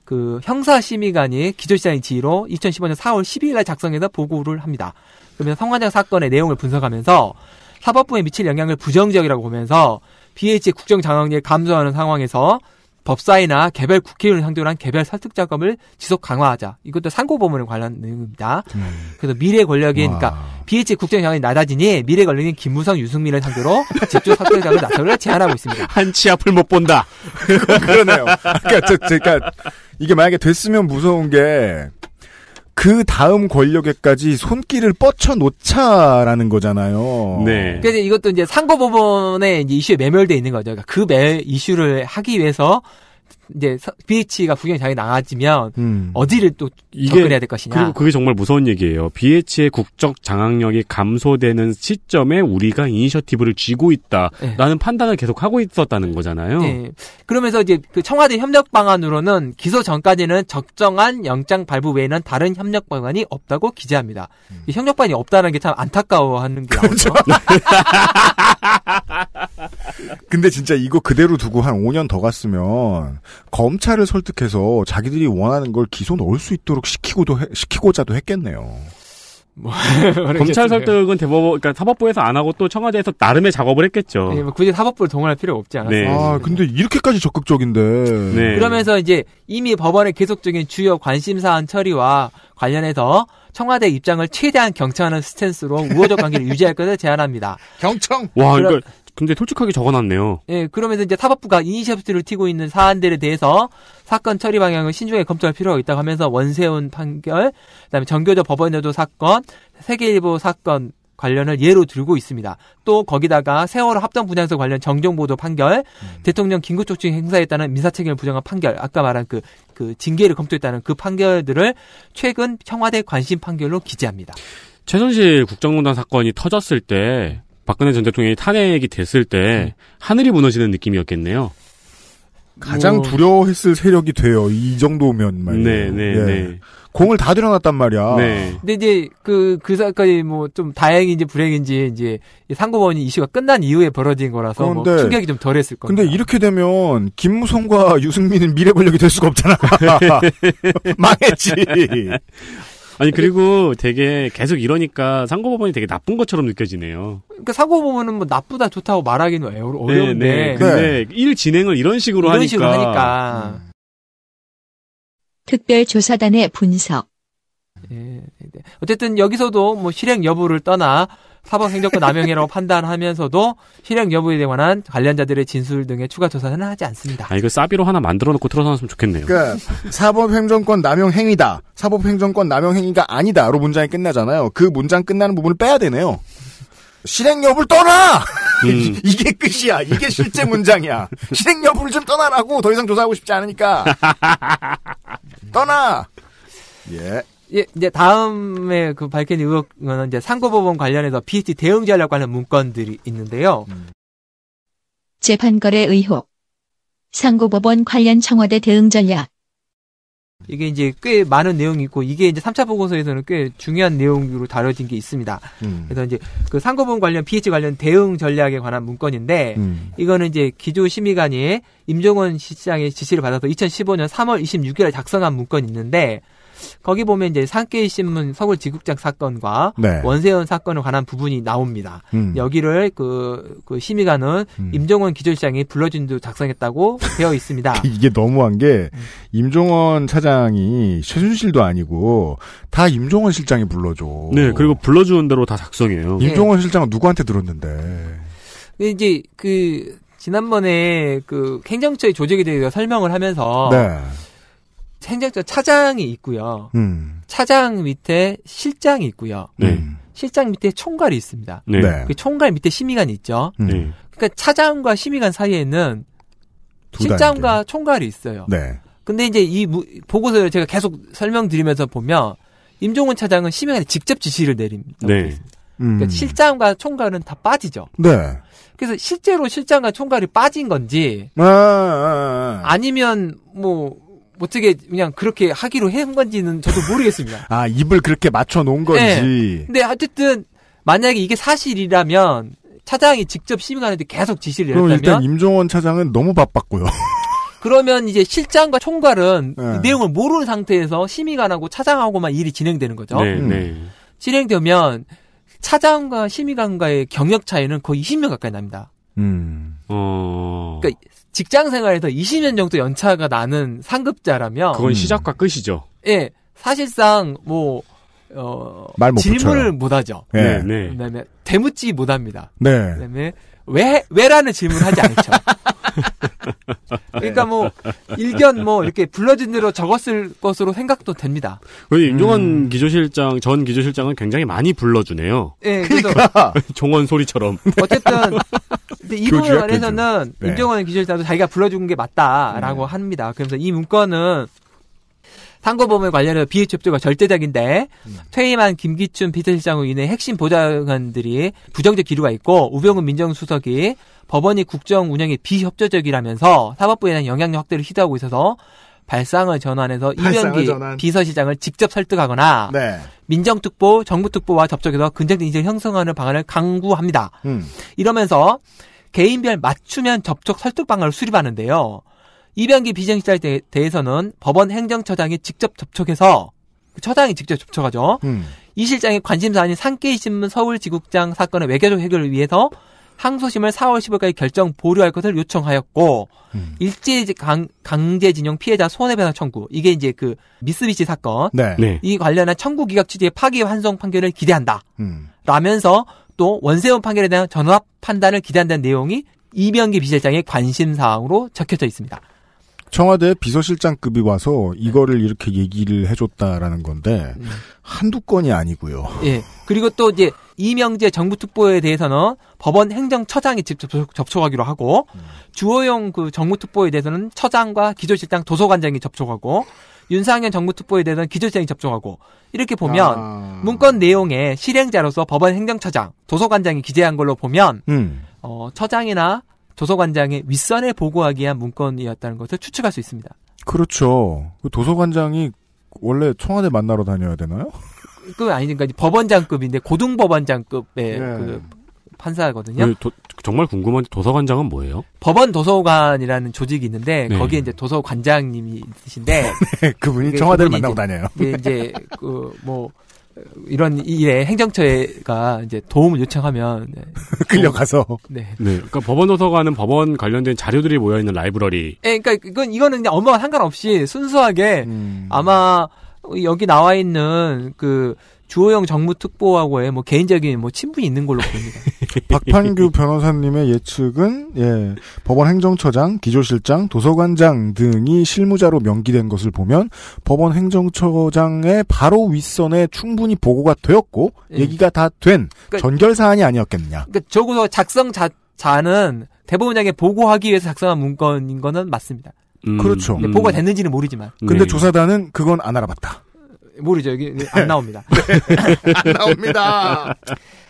그 형사심의관이 기조시장의 지휘로 2015년 4월 12일 날 작성해서 보고를 합니다. 그러면서 성관장 사건의 내용을 분석하면서 사법부에 미칠 영향을 부정적이라고 보면서 BH의 국정 장악력 감소하는 상황에서 법사위나 개별 국회의원을 상대로 한 개별 설득 작업을 지속 강화하자. 이것도 상고 법문에 관련 내용입니다. 음. 그래서 미래 권력이 와. 그러니까 BH 국정 장관이 낮아지니 미래 권력인 김무성, 유승민을 상대로 집중 설득 작업을 나서를 제안하고 있습니다. 한 치 앞을 못 본다. 그러네요. 그러니까, 저, 저, 그러니까 이게 만약에 됐으면 무서운 게그 다음 권력에까지 손길을 뻗쳐 놓자라는 거잖아요. 네. 그래서 그러니까 이것도 이제 상고 부분에 이슈에 매몰돼 있는 거죠. 그러니까 그 매, 이슈를 하기 위해서 이제 BH가 국경이 당연히 나아지면 음. 어디를 또 이게, 접근해야 될 것이냐. 그리고 그게 정말 무서운 얘기예요. BH의 국적 장악력이 감소되는 시점에 우리가 이니셔티브를 쥐고 있다라는 네. 판단을 계속 하고 있었다는 거잖아요. 네. 그러면서 이제 그 청와대 협력 방안으로는 기소 전까지는 적정한 영장 발부 외에는 다른 협력 방안이 없다고 기재합니다. 음. 협력 방안이 없다는 게 참 안타까워하는 게 그렇죠. 나오죠. 근데 진짜 이거 그대로 두고 한 5년 더 갔으면 검찰을 설득해서 자기들이 원하는 걸 기소 넣을 수 있도록 시키고도 해, 시키고자도 했겠네요. 뭐 검찰 설득은 대법원, 그러니까 사법부에서 안 하고 또 청와대에서 나름의 작업을 했겠죠. 네, 뭐 굳이 사법부를 동원할 필요 없지 않았어요. 네. 아, 근데 이렇게까지 적극적인데. 네. 그러면서 이제 이미 법원의 계속적인 주요 관심 사안 처리와 관련해서 청와대 입장을 최대한 경청하는 스탠스로 우호적 관계를 유지할 것을 제안합니다. 경청. 와, 그러, 니까 근데 솔직하게 적어놨네요. 예, 그러면서 이제 사법부가 이니셔티브를 튀고 있는 사안들에 대해서 사건 처리 방향을 신중하게 검토할 필요가 있다고 하면서 원세훈 판결, 그다음에 정교조 법원여도 사건, 세계일보 사건 관련을 예로 들고 있습니다. 또 거기다가 세월호 합동 분향소 관련 정정보도 판결, 음. 대통령 긴급조치 행사에 따른 민사책임을 부정한 판결, 아까 말한 그, 그 징계를 검토했다는 그 판결들을 최근 청와대 관심 판결로 기재합니다. 최선실 국정농단 사건이 터졌을 때 박근혜 전 대통령이 탄핵이 됐을 때 하늘이 무너지는 느낌이었겠네요. 가장 뭐. 두려워했을 세력이 돼요. 이 정도면 말이에요. 네, 네, 예. 네. 공을 다 들여놨단 말이야. 네. 근데 이제 그, 그 사건이 뭐좀 다행인지 불행인지 이제 상고원이 이슈가 끝난 이후에 벌어진 거라서 뭐 그런데, 뭐 충격이 좀 덜했을 겁니다. 근데 이렇게 되면 김무성과 유승민은 미래 권력이 될 수가 없잖아. 망했지. 아니 그리고 되게 계속 이러니까 상고법원이 되게 나쁜 것처럼 느껴지네요. 그러니까 상고법원은 뭐 나쁘다 좋다고 말하기는 네, 어려운데 네, 네. 근데 네. 일 진행을 이런 식으로 이런 하니까. 식으로 하니까. 음. 특별조사단의 분석. 예, 네, 네. 어쨌든 여기서도 뭐 실행 여부를 떠나 사법행정권 남용이라고 판단하면서도 실행 여부에 관한 관련자들의 진술 등의 추가 조사는 하지 않습니다. 아, 이거 사비로 하나 만들어 놓고 틀어놨으면 좋겠네요. 그러니까 사법행정권 남용 행위다. 사법행정권 남용 행위가 아니다로 문장이 끝나잖아요. 그 문장 끝나는 부분을 빼야 되네요. 실행 여부를 떠나! 음. 이게 끝이야. 이게 실제 문장이야. 실행 여부를 좀 떠나라고 더 이상 조사하고 싶지 않으니까. 떠나! 예. 예, 이제 다음에 그 밝힌 의혹은 이제 상고법원 관련해서 PH 대응 전략고 하는 문건들이 있는데요. 음. 재판거래 의혹. 상고법원 관련 청와대 대응 전략. 이게 이제 꽤 많은 내용이 있고 이게 이제 3차 보고서에서는 꽤 중요한 내용으로 다뤄진 게 있습니다. 음. 그래서 이제 그상고법원 관련 PH 관련 대응 전략에 관한 문건인데 음. 이거는 이제 기조 심의관이 임종원 시장의 지시를 받아서 2015년 3월 26일에 작성한 문건이 있는데 거기 보면 이제 산케이 신문 서울 지국장 사건과 네. 원세훈 사건에 관한 부분이 나옵니다. 음. 여기를 그, 그 심의관은 음. 임종원 기조실장이 불러준 도 작성했다고 되어 있습니다. 이게 너무한 게 임종원 차장이 최순실도 아니고 다 임종원 실장이 불러줘. 네, 그리고 불러주는 대로 다 작성해요. 네. 임종원 네. 실장은 누구한테 들었는데? 이제 그 지난번에 그 행정처의 조직에 대해서 설명을 하면서 네. 행정처 차장이 있고요. 음. 차장 밑에 실장이 있고요. 네. 실장 밑에 총괄이 있습니다. 네. 네. 그 총괄 밑에 심의관이 있죠. 음. 네. 그러니까 차장과 심의관 사이에는 실장과 단계. 총괄이 있어요. 네. 근데 이제 이 보고서를 제가 계속 설명드리면서 보면 임종훈 차장은 심의관에 직접 지시를 내립니다. 네. 음. 그러니까 실장과 총괄은 다 빠지죠. 네. 그래서 실제로 실장과 총괄이 빠진 건지 아, 아, 아. 아. 아니면 뭐 어떻게 그냥 그렇게 하기로 한 건지는 저도 모르겠습니다. 아, 입을 그렇게 맞춰 놓은 네. 건지. 네. 근데 어쨌든 만약에 이게 사실이라면 차장이 직접 시민관한테 계속 지시를 했다면 일단 임종원 차장은 너무 바빴고요. 그러면 이제 실장과 총괄은 네. 내용을 모르는 상태에서 심의관하고 차장하고만 일이 진행되는 거죠. 네, 음. 네. 진행되면 차장과 심의관과의 경력 차이는 거의 2 0명 가까이 납니다. 음. 어... 그러니까 직장 생활에서 20년 정도 연차가 나는 상급자라면 그건 음. 시작과 끝이죠. 예, 사실상 뭐 어, 못 질문을 못 하죠. 예. 네. 네. 그다음에 대묻지 못 합니다. 네. 그다음에 왜 왜라는 질문을 하지 않죠. 그러니까 뭐 일견 뭐 이렇게 불러진 대로 적었을 것으로 생각도 됩니다. 우리 그 임종원 음. 기조실장 전 기조실장은 굉장히 많이 불러주네요. 예, 네, 그러니까 종원 소리처럼. 어쨌든 이 부분에 서는 네. 임종원 기조실장도 자기가 불러준 게 맞다라고 음. 합니다. 그래서 이 문건은 상고범에 관련해서 비협조가 절대적인데 음. 퇴임한 김기춘 비서실장으로 인해 핵심 보좌관들이 부정적 기류가 있고 우병우 민정수석이 법원이 국정 운영에 비협조적이라면서 사법부에 대한 영향력 확대를 시도하고 있어서 발상을 전환해서 이병기 전환. 비서실장을 직접 설득하거나 네. 민정특보, 정부특보와 접촉해서 근정적 인재를 형성하는 방안을 강구합니다. 음. 이러면서 개인별 맞추면 접촉 설득 방안을 수립하는데요. 이병기 비정시자에 대, 해서는 법원 행정처장이 직접 접촉해서 그 처장이 직접 접촉하죠. 음. 이실장의 관심사 아닌 산케이신문 서울지국장 사건의 외교적 해결을 위해서 항소심을 4월 10일까지 결정 보류할 것을 요청하였고 음. 일제 강, 제징용 피해자 손해배상 청구 이게 이제 그 미쓰비시 사건 네. 네. 이 관련한 청구 기각 취지의 파기환송 판결을 기대한다. 음. 라면서 또 원세훈 판결에 대한 전합 판단을 기대한다는 내용이 이병기 비실장의 관심 사항으로 적혀져 있습니다. 청와대 비서실장급이 와서 네. 이거를 이렇게 얘기를 해줬다라는 건데 음. 한두 건이 아니고요. 예. 그리고 또 이제 이명재 정부특보에 대해서는 법원 행정처장이 직접 접촉하기로 하고 음. 주호영 그정부특보에 대해서는 처장과 기조실장 도서관장이 접촉하고 윤상현 정부특보에 대해서는 기조실장이 접촉하고 이렇게 보면 아... 문건 내용에 실행자로서 법원 행정처장 도서관장이 기재한 걸로 보면 음. 어, 처장이나 도서관장의 윗선에 보고하기 위한 문건이었다는 것을 추측할 수 있습니다. 그렇죠. 그 도서관장이 원래 청와대 만나러 다녀야 되나요? 그 아니니까 법원장급인데 고등법원장급의 예. 그 판사거든요. 그 도, 정말 궁금한 도서관장은 뭐예요? 법원 도서관이라는 조직이 있는데 네. 거기에 이제 도서관장님이 있신데 네, 그분이 청와대를 만나고 다녀요. 이제 그뭐 이런 일에 행정처가 이제 도움을 요청하면 네. 끌려가서 네. 네. 그러니까 법원 도서관은 법원 관련된 자료들이 모여 있는 라이브러리. 네, 그러니까 이건 이거는 그냥 엄마와 상관없이 순수하게 음. 아마 여기 나와 있는 그 주호영 정무특보하고의 뭐 개인적인 뭐 친분이 있는 걸로 보입니다. 박판규 변호사님의 예측은 예, 법원 행정처장, 기조실장, 도서관장 등이 실무자로 명기된 것을 보면 법원 행정처장의 바로 윗선에 충분히 보고가 되었고 예. 얘기가 다된 그러니까, 전결 사안이 아니었겠냐 그러니까 적어서 작성 자, 자는 대법원장에 보고하기 위해서 작성한 문건인 거는 맞습니다. 음, 그렇죠. 음. 보고가 됐는지는 모르지만. 근데 네. 조사단은 그건 안 알아봤다. 모르죠 여기 안 나옵니다. 네, 안 나옵니다.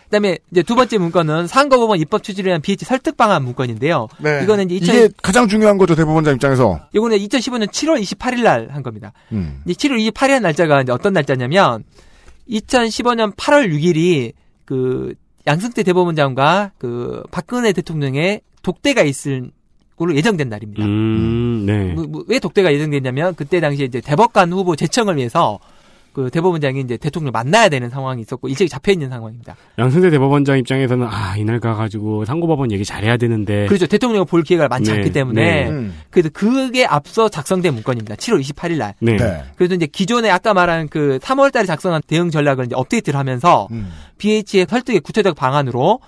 그다음에 이제 두 번째 문건은 상거법원 입법 취지을 위한 BH 설득 방안 문건인데요. 네. 이거는 이제 2000... 이게 가장 중요한 거죠 대법원장 입장에서. 이거는 2015년 7월 28일 날 한 겁니다. 음. 이 7월 28일 날짜가 이제 어떤 날짜냐면 2015년 8월 6일이 그 양승태 대법원장과 그 박근혜 대통령의 독대가 있을 걸로 예정된 날입니다. 음, 네. 뭐, 뭐, 왜 독대가 예정됐냐면 그때 당시에 이제 대법관 후보 제청을 위해서 그 대법원장이 이제 대통령 만나야 되는 상황이 있었고 일찍 잡혀 있는 상황입니다. 양승태 대법원장 입장에서는 아 이날 가가지고 상고법원 얘기 잘해야 되는데 그렇죠. 대통령을 볼 기회가 많지 네, 않기 때문에 네. 음. 그래서 그게 앞서 작성된 문건입니다. 7월 28일 날. 네. 네. 그래서 이제 기존에 아까 말한 그 3월달에 작성한 대응 전략을 이제 업데이트를 하면서 음. BH의 설득의 구체적 방안으로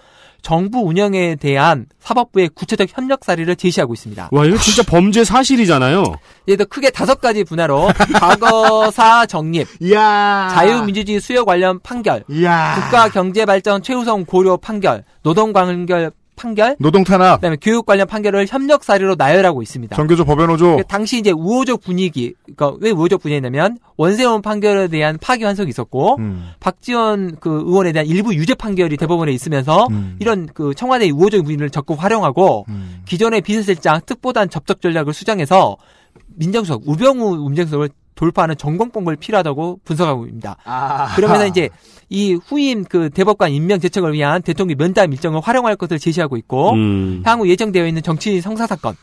정부 운영에 대한 사법부의 구체적 협력 사례를 제시하고 있습니다. 와, 이거 진짜 범죄 사실이잖아요. 얘도 예, 크게 다섯 가지 분야로 과거사 정립, 이야. 자유민주주의 수요 관련 판결, 이야. 국가경제발전 최우선 고려 판결, 노동관결 판결, 노동 탄압, 그다음에 교육 관련 판결을 협력 사례로 나열하고 있습니다. 전교조 법원호조. 그 당시 이제 우호적 분위기, 그러니까 왜 우호적 분위기냐면 원세훈 판결에 대한 파기 환송이 있었고 음. 박지원 그 의원에 대한 일부 유죄 판결이 대법원에 있으면서 음. 이런 그 청와대의 우호적인 분위기를 적극 활용하고 음. 기존의 비서실장 특보단 접촉 전략을 수정해서 민정수석 우병우 민정수석을 돌파하는 전공봉을 필요하다고 분석하고 있습니다. 아. 그러면서 이제 이 후임 그 대법관 임명 제청을 위한 대통령 면담 일정을 활용할 것을 제시하고 있고 음. 향후 예정되어 있는 정치인 성사 사건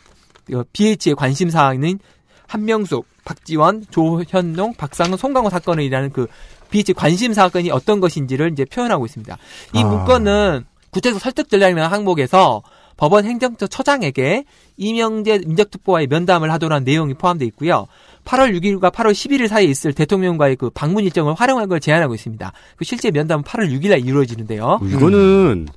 BH의 관심 사항인 한명숙, 박지원, 조현동 박상은, 송강호 사건을 이라는 그 BH 관심 사건이 어떤 것인지를 이제 표현하고 있습니다. 이 아. 문건은 구체적 설득 전략이라는 항목에서 법원 행정처 처장에게 이명재 민적특보와의 면담을 하도록 한 내용이 포함되어 있고요. 8월 6일과 8월 11일 사이에 있을 대통령과의 그 방문 일정을 활용한 걸 제안하고 있습니다. 그 실제 면담은 8월 6일날 이루어지는데요. 어, 이거는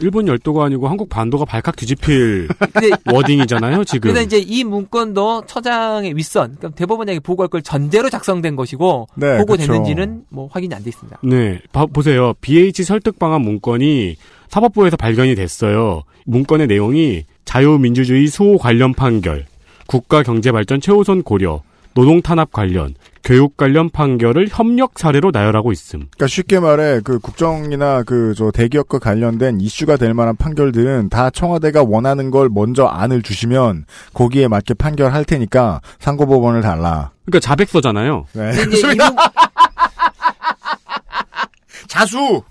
일본 열도가 아니고 한국 반도가 발칵 뒤집힐 근데, 워딩이잖아요, 지금. 근데 이제 이 문건도 처장의 윗선, 그러니까 대법원에게 보고할 걸 전제로 작성된 것이고 네, 보고됐는지는 뭐 확인이 안 돼 있습니다. 네, 바, 보세요. BH 설득 방안 문건이 사법부에서 발견이 됐어요. 문건의 내용이 자유민주주의 수호 관련 판결, 국가경제발전 최우선 고려, 노동 탄압 관련, 교육 관련 판결을 협력 사례로 나열하고 있음. 그러니까 쉽게 말해 그 국정이나 그 저 대기업과 관련된 이슈가 될 만한 판결들은 다 청와대가 원하는 걸 먼저 안을 주시면 거기에 맞게 판결할 테니까 상고법원을 달라. 그러니까 자백서잖아요. 네. 자수.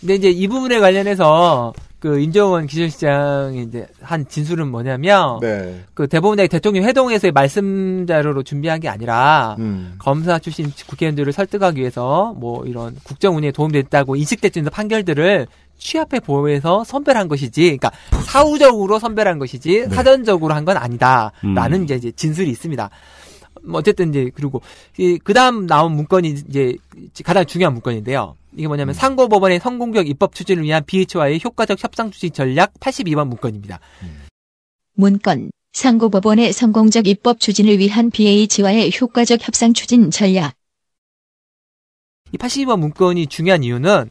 근데 이제 이 부분에 관련해서 그 인정원 기술시장이 이제 한 진술은 뭐냐면 네. 그 대법원의 대통령 회동에서의 말씀 자료로 준비한 게 아니라 음. 검사 출신 국회의원들을 설득하기 위해서 뭐 이런 국정 운영에 도움됐다고 인식됐던 판결들을 취합해 보호해서 선별한 것이지, 그러니까 사후적으로 선별한 것이지 네. 사전적으로 한 건 아니다라는 음. 이제 진술이 있습니다. 뭐 어쨌든 이제 그리고 그 다음 나온 문건이 이제 가장 중요한 문건인데요. 이게 뭐냐면 음. 상고법원의 성공적 입법 추진을 위한 BH와의 효과적 협상 추진 전략 82번 문건입니다. 음. 문건 상고법원의 성공적 입법 추진을 위한 BH와의 효과적 협상 추진 전략. 이 82번 문건이 중요한 이유는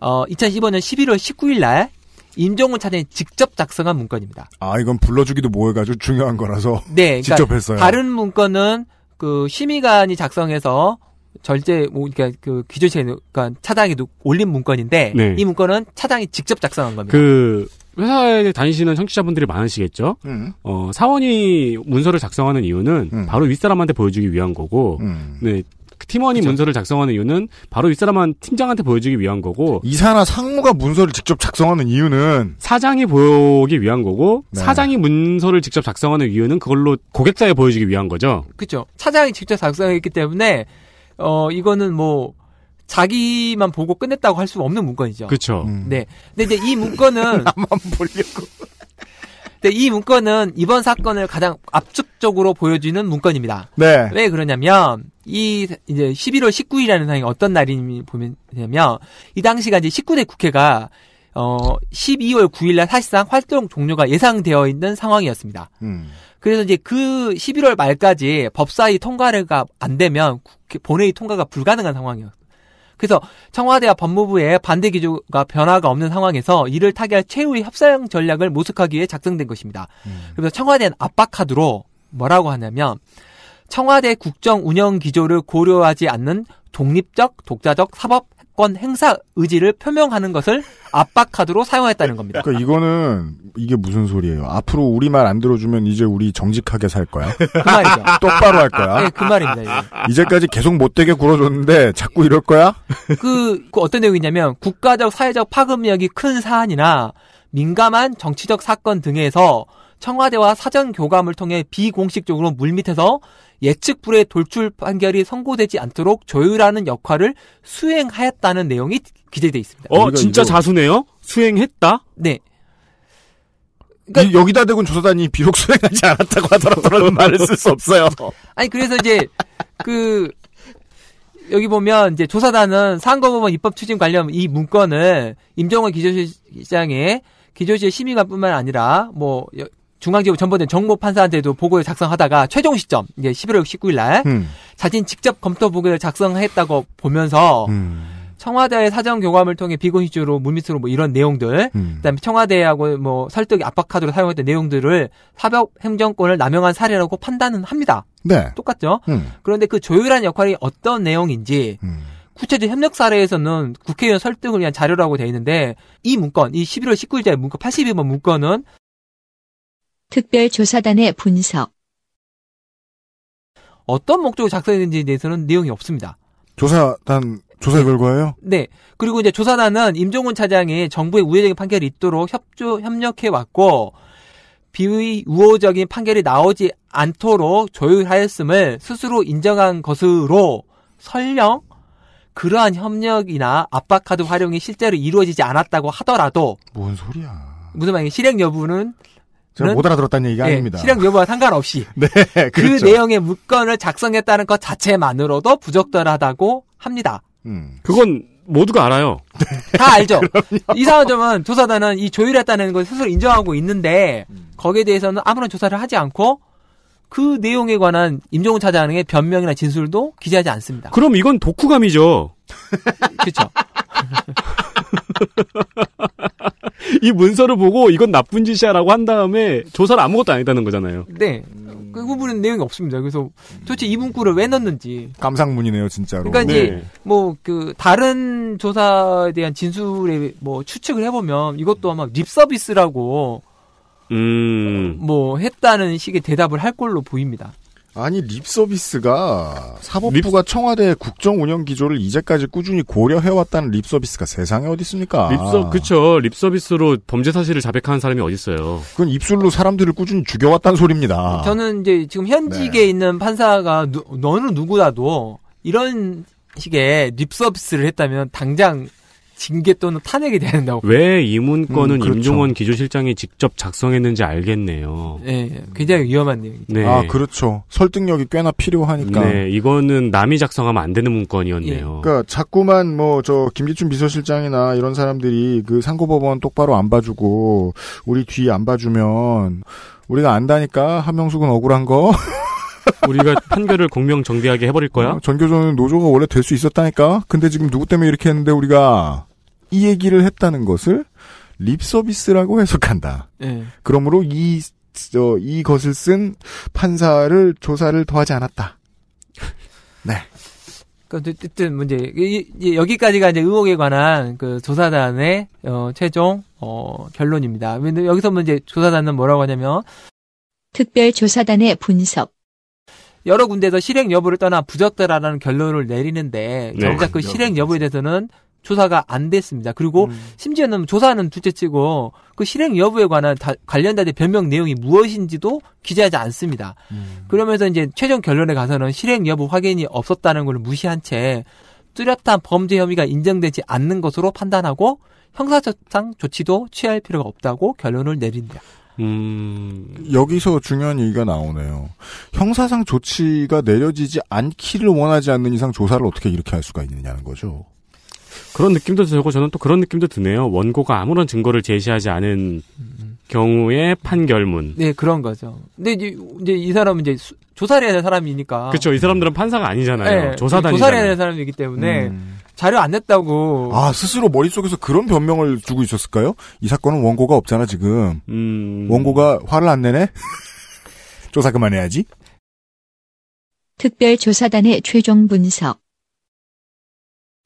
어, 2015년 11월 19일 날 임종훈 차장이 직접 작성한 문건입니다. 아 이건 불러주기도 뭐해가지고 중요한 거라서 네, 그러니까 했어요. 다른 문건은 그 심의관이 작성해서 절제 뭐그니까그 기조체 그니까 차장이 올린 문건인데 네. 이 문건은 차장이 직접 작성한 겁니다. 그 회사에 다니시는 청취자분들이 많으시겠죠. 음. 어, 사원이 문서를 작성하는 이유는 음. 바로 윗사람한테 보여주기 위한 거고, 음. 네, 그 팀원이 그쵸? 문서를 작성하는 이유는 바로 윗사람한 팀장한테 보여주기 위한 거고 이사나 상무가 문서를 직접 작성하는 이유는 사장이 보기 위한 거고 네. 사장이 문서를 직접 작성하는 이유는 그걸로 고객사에 보여주기 위한 거죠. 그렇죠. 사장이 직접 작성했기 때문에 어 이거는 뭐 자기만 보고 끝냈다고 할 수 없는 문건이죠. 그렇죠. 음. 네. 근데 이제 이 문건은 나만 보려고. 근데 이 문건은 이번 사건을 가장 압축적으로 보여주는 문건입니다. 네. 왜 그러냐면 이 이제 11월 19일이라는 날이 어떤 날이냐면 보면 이 당시가 이제 19대 국회가 어 12월 9일날 사실상 활동 종료가 예상되어 있는 상황이었습니다. 음. 그래서 이제 그 11월 말까지 법사위 통과가 안 되면 본회의 통과가 불가능한 상황이었어요. 그래서 청와대와 법무부의 반대 기조가 변화가 없는 상황에서 이를 타개할 최후의 협상 전략을 모색하기 위해 작성된 것입니다. 음. 그래서 청와대는 압박카드로 뭐라고 하냐면 청와대 국정 운영 기조를 고려하지 않는 독립적, 독자적 사법 정권 행사 의지를 표명하는 것을 압박카드로 사용했다는 겁니다. 그러니까 이거는 이게 무슨 소리예요? 앞으로 우리 말 안 들어주면 이제 우리 정직하게 살 거야. 그 말이죠. 똑바로 할 거야. 네, 그 말입니다. 이게. 이제까지 계속 못되게 굴어줬는데 자꾸 이럴 거야? 그, 그 어떤 내용이냐면 국가적 사회적 파급력이 큰 사안이나 민감한 정치적 사건 등에서 청와대와 사전 교감을 통해 비공식적으로 물밑에서 예측 불의 돌출 판결이 선고되지 않도록 조율하는 역할을 수행하였다는 내용이 기재되어 있습니다. 어, 진짜 이거... 자수네요? 수행했다? 네. 그러니까... 여기다 대고 조사단이 비록 수행하지 않았다고 하더라도 말을 쓸 수 없어요. 아니 그래서 이제 그 여기 보면 이제 조사단은 상고법원 입법 추진 관련 이 문건을 임종원 기조실장의 기조실 심의관뿐만 아니라 뭐 중앙지법 전번된 정모 판사한테도 보고를 작성하다가 최종 시점 이제 11월 19일 날 음. 자진 직접 검토 보고를 작성했다고 보면서 음. 청와대의 사정 교감을 통해 비공식적으로 물밑으로 뭐 이런 내용들, 음. 그다음에 청와대하고 뭐 설득 압박카드로 사용했던 내용들을 사법 행정권을 남용한 사례라고 판단은 합니다. 네. 똑같죠. 음. 그런데 그 조율한 역할이 어떤 내용인지 음. 구체적 협력 사례에서는 국회의원 설득을 위한 자료라고 돼 있는데 이 문건, 이 11월 19일자의 문건 82번 문건은 특별조사단의 분석 어떤 목적으로 작성했는지에 대해서는 내용이 없습니다. 조사단 조사 네. 결과예요? 네. 그리고 이제 조사단은 임종훈 차장이 정부의 우회적인 판결이 있도록 협조 협력해 왔고 비우호적인 위 판결이 나오지 않도록 조율하였음을 스스로 인정한 것으로 설령 그러한 협력이나 압박카드 활용이 실제로 이루어지지 않았다고 하더라도 뭔 소리야? 무슨 말이에요 실행 여부는 제가 못 알아들었다는 얘기가 네, 아닙니다. 실형 여부와 상관없이 네, 그렇죠. 그 내용의 문건을 작성했다는 것 자체만으로도 부적절하다고 합니다. 음. 그건 모두가 알아요. 다 알죠. 이상한 점은 조사단은 이 조율했다는 걸 스스로 인정하고 있는데 음. 거기에 대해서는 아무런 조사를 하지 않고 그 내용에 관한 임종훈 차장의 변명이나 진술도 기재하지 않습니다. 그럼 이건 독후감이죠. 그렇죠. 이 문서를 보고 이건 나쁜 짓이야라고 한 다음에 조사를 아무것도 안 했다는 거잖아요. 네. 그 부분은 내용이 없습니다. 그래서 도대체 이 문구를 왜 넣는지. 감상문이네요, 진짜로. 그러니까 이제 네. 뭐그 다른 조사에 대한 진술에 뭐 추측을 해보면 이것도 아마 립 서비스라고 음. 뭐 했다는 식의 대답을 할 걸로 보입니다. 아니 립서비스가 사법부가 립... 청와대 국정 운영 기조를 이제까지 꾸준히 고려해왔다는 립서비스가 세상에 어디 있습니까? 립서 그쵸 립서비스로 범죄 사실을 자백하는 사람이 어디 있어요? 그건 입술로 사람들을 꾸준히 죽여왔다는 소리입니다. 저는 이제 지금 현직에 네. 있는 판사가 누, 너는 누구라도 이런 식의 립서비스를 했다면 당장 징계 또는 탄핵이 돼야 된다고. 왜 이 문건은 음, 그렇죠. 임종원 기조실장이 직접 작성했는지 알겠네요. 네, 굉장히 위험한 내용이죠. 네. 아, 그렇죠. 설득력이 꽤나 필요하니까. 네, 이거는 남이 작성하면 안 되는 문건이었네요. 예. 그러니까 자꾸만 뭐 저 김기춘 비서실장이나 이런 사람들이 그 상고법원 똑바로 안 봐주고 우리 뒤 안 봐주면 우리가 안다니까 한명숙은 억울한 거. 우리가 판결을 공명정대하게 해버릴 거야? 어, 전교조는 노조가 원래 될 수 있었다니까? 근데 지금 누구 때문에 이렇게 했는데 우리가 이 얘기를 했다는 것을 립 서비스라고 해석한다. 네. 그러므로 이 어, 이것을 쓴 판사를 조사를 더하지 않았다. 네. 그니까 어쨌든 문제 이, 이, 여기까지가 이제 의혹에 관한 그 조사단의 어, 최종 어, 결론입니다. 근데 여기서 문제 조사단은 뭐라고 하냐면 특별조사단의 분석. 여러 군데에서 실행 여부를 떠나 부적절하다는 결론을 내리는데 네. 정작 그 네. 그 실행 여부에 대해서는 조사가 안 됐습니다. 그리고 음. 심지어는 조사는 둘째치고 그 실행 여부에 관한 다, 관련 된 변명 내용이 무엇인지도 기재하지 않습니다. 음. 그러면서 이제 최종 결론에 가서는 실행 여부 확인이 없었다는 걸 무시한 채 뚜렷한 범죄 혐의가 인정되지 않는 것으로 판단하고 형사처상 조치도 취할 필요가 없다고 결론을 내린다. 음, 여기서 중요한 얘기가 나오네요. 형사상 조치가 내려지지 않기를 원하지 않는 이상 조사를 어떻게 이렇게 할 수가 있느냐는 거죠. 그런 느낌도 들고 저는 또 그런 느낌도 드네요. 원고가 아무런 증거를 제시하지 않은 경우의 판결문. 네, 그런 거죠. 근데 이제, 이제 이 사람은 이제 수, 조사를 해야 될 사람이니까. 그렇죠. 이 사람들은 판사가 아니잖아요. 네, 조사단이 조사를 해야 될 사람이기 때문에 음. 자료 안 냈다고. 아, 스스로 머릿속에서 그런 변명을 주고 있었을까요? 이 사건은 원고가 없잖아, 지금. 음. 원고가 화를 안 내네? 조사 그만해야지. 특별조사단의 최종 분석.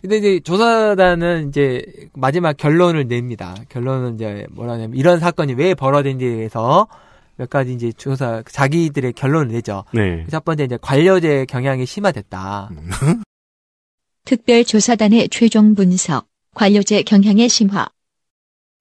근데 이제 조사단은 이제 마지막 결론을 냅니다. 결론은 이제 뭐라냐면 이런 사건이 왜 벌어진지에 대해서 몇 가지 이제 조사 자기들의 결론을 내죠. 네. 그 첫 번째 이제 관료제 경향이 심화됐다. 특별조사단의 최종 분석 관료제 경향의 심화.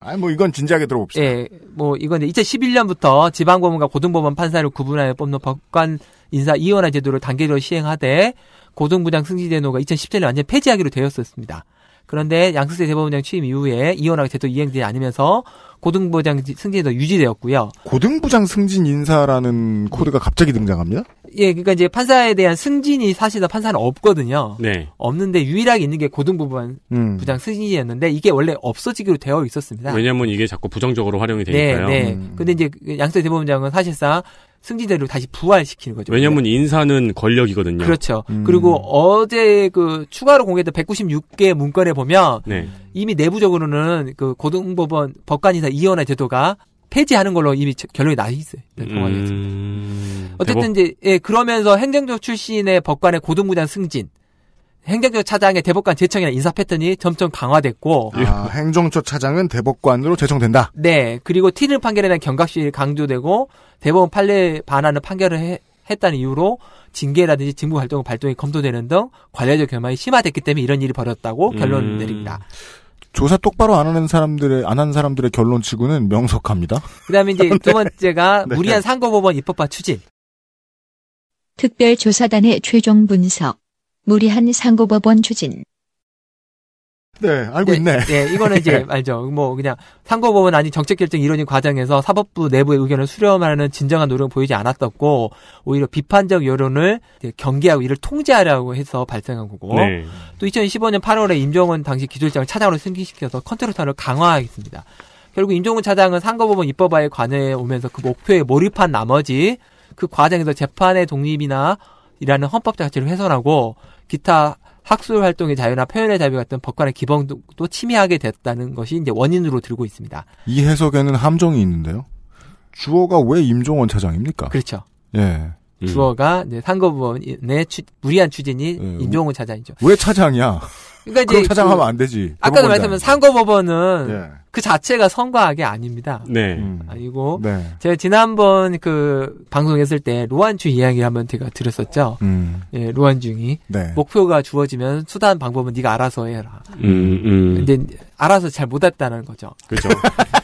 아뭐 이건 진지하게 들어봅시다. 예, 뭐 이건 이제 2011년부터 지방법원과 고등법원 판사를 구분하여 뽑는 법관 인사 이원화 제도를 단계적으로 시행하되 고등부장 승진제도가 2017년 완전 폐지하기로 되었었습니다. 그런데 양승태 대법원장 취임 이후에 이원하게 제도 이행되지 않으면서 고등부장 승진도 유지되었고요. 고등부장 승진 인사라는 코드가 갑자기 등장합니다. 예, 그러니까 이제 판사에 대한 승진이 사실은 판사는 없거든요. 네. 없는데 유일하게 있는 게 고등부장 음. 부장 승진이었는데 이게 원래 없어지기로 되어 있었습니다. 왜냐하면 이게 자꾸 부정적으로 활용이 되니까요. 네, 네. 음. 근데 이제 양승태 대법원장은 사실상 승진자를 료 다시 부활시키는 거죠. 왜냐면 인사는 권력이거든요. 그렇죠. 음. 그리고 어제 그 추가로 공개된 196개 문건에 보면 네. 이미 내부적으로는 그 고등법원 법관이사 이원의 제도가 폐지하는 걸로 이미 결론이 나 있어요. 네, 음... 어쨌든 대법? 이제 예, 그러면서 행정적 출신의 법관의 고등부장 승진, 행정처 차장의 대법관 재청이나 인사 패턴이 점점 강화됐고 아, 예. 행정처 차장은 대법관으로 재청된다 네, 그리고 티는 판결에 대한 경각심이 강조되고 대법원 판례 반하는 판결을 해, 했다는 이유로 징계라든지 직무 활동 발동이 검토되는 등 관례적 결만이 심화됐기 때문에 이런 일이 벌였다고 음. 결론을 내립니다. 조사 똑바로 안 하는 사람들의 안 한 사람들의 결론치고는 명석합니다. 그다음에 이제 네. 두 번째가 네. 무리한 상고법원 입법화 추진. 특별조사단의 최종 분석. 무리한 상고법원 추진. 네, 알고 네, 있네. 네, 이거는 이제 네. 알죠. 뭐 그냥 상고법원 아닌 정책결정 이론인 과정에서 사법부 내부의 의견을 수렴하는 진정한 노력은 보이지 않았었고 오히려 비판적 여론을 경계하고 이를 통제하려고 해서 발생한 거고 네. 또 2015년 8월에 임종원 당시 기조실장을 차장으로 승기시켜서 컨트롤타를 강화하겠습니다. 결국 임종훈 차장은 상고법원 입법화에 관여해 오면서 그 목표에 몰입한 나머지 그 과정에서 재판의 독립이나 이라는 헌법 자체를 훼손하고 기타 학술 활동의 자유나 표현의 자유 같은 법관의 기본도 침해하게 됐다는 것이 이제 원인으로 들고 있습니다. 이 해석에는 함정이 있는데요. 주어가 왜 임종원 차장입니까? 그렇죠. 예. 음. 주어가 이 상거부원의 무리한 추진이 네. 임종훈 차장이죠. 왜 차장이야? 그러니까 이제 차장하면 그 안 되지. 아까도 말씀한 하 상거법원은 네. 그 자체가 선과학이 아닙니다. 네. 음. 아니고 네. 제가 지난번 그 방송했을 때 로안주 이야기를 한번 제가 들었었죠. 음. 예, 로안중이 네. 목표가 주어지면 수단 방법은 네가 알아서 해라. 음, 음. 근데 알아서 잘 못했다는 거죠. 그렇죠.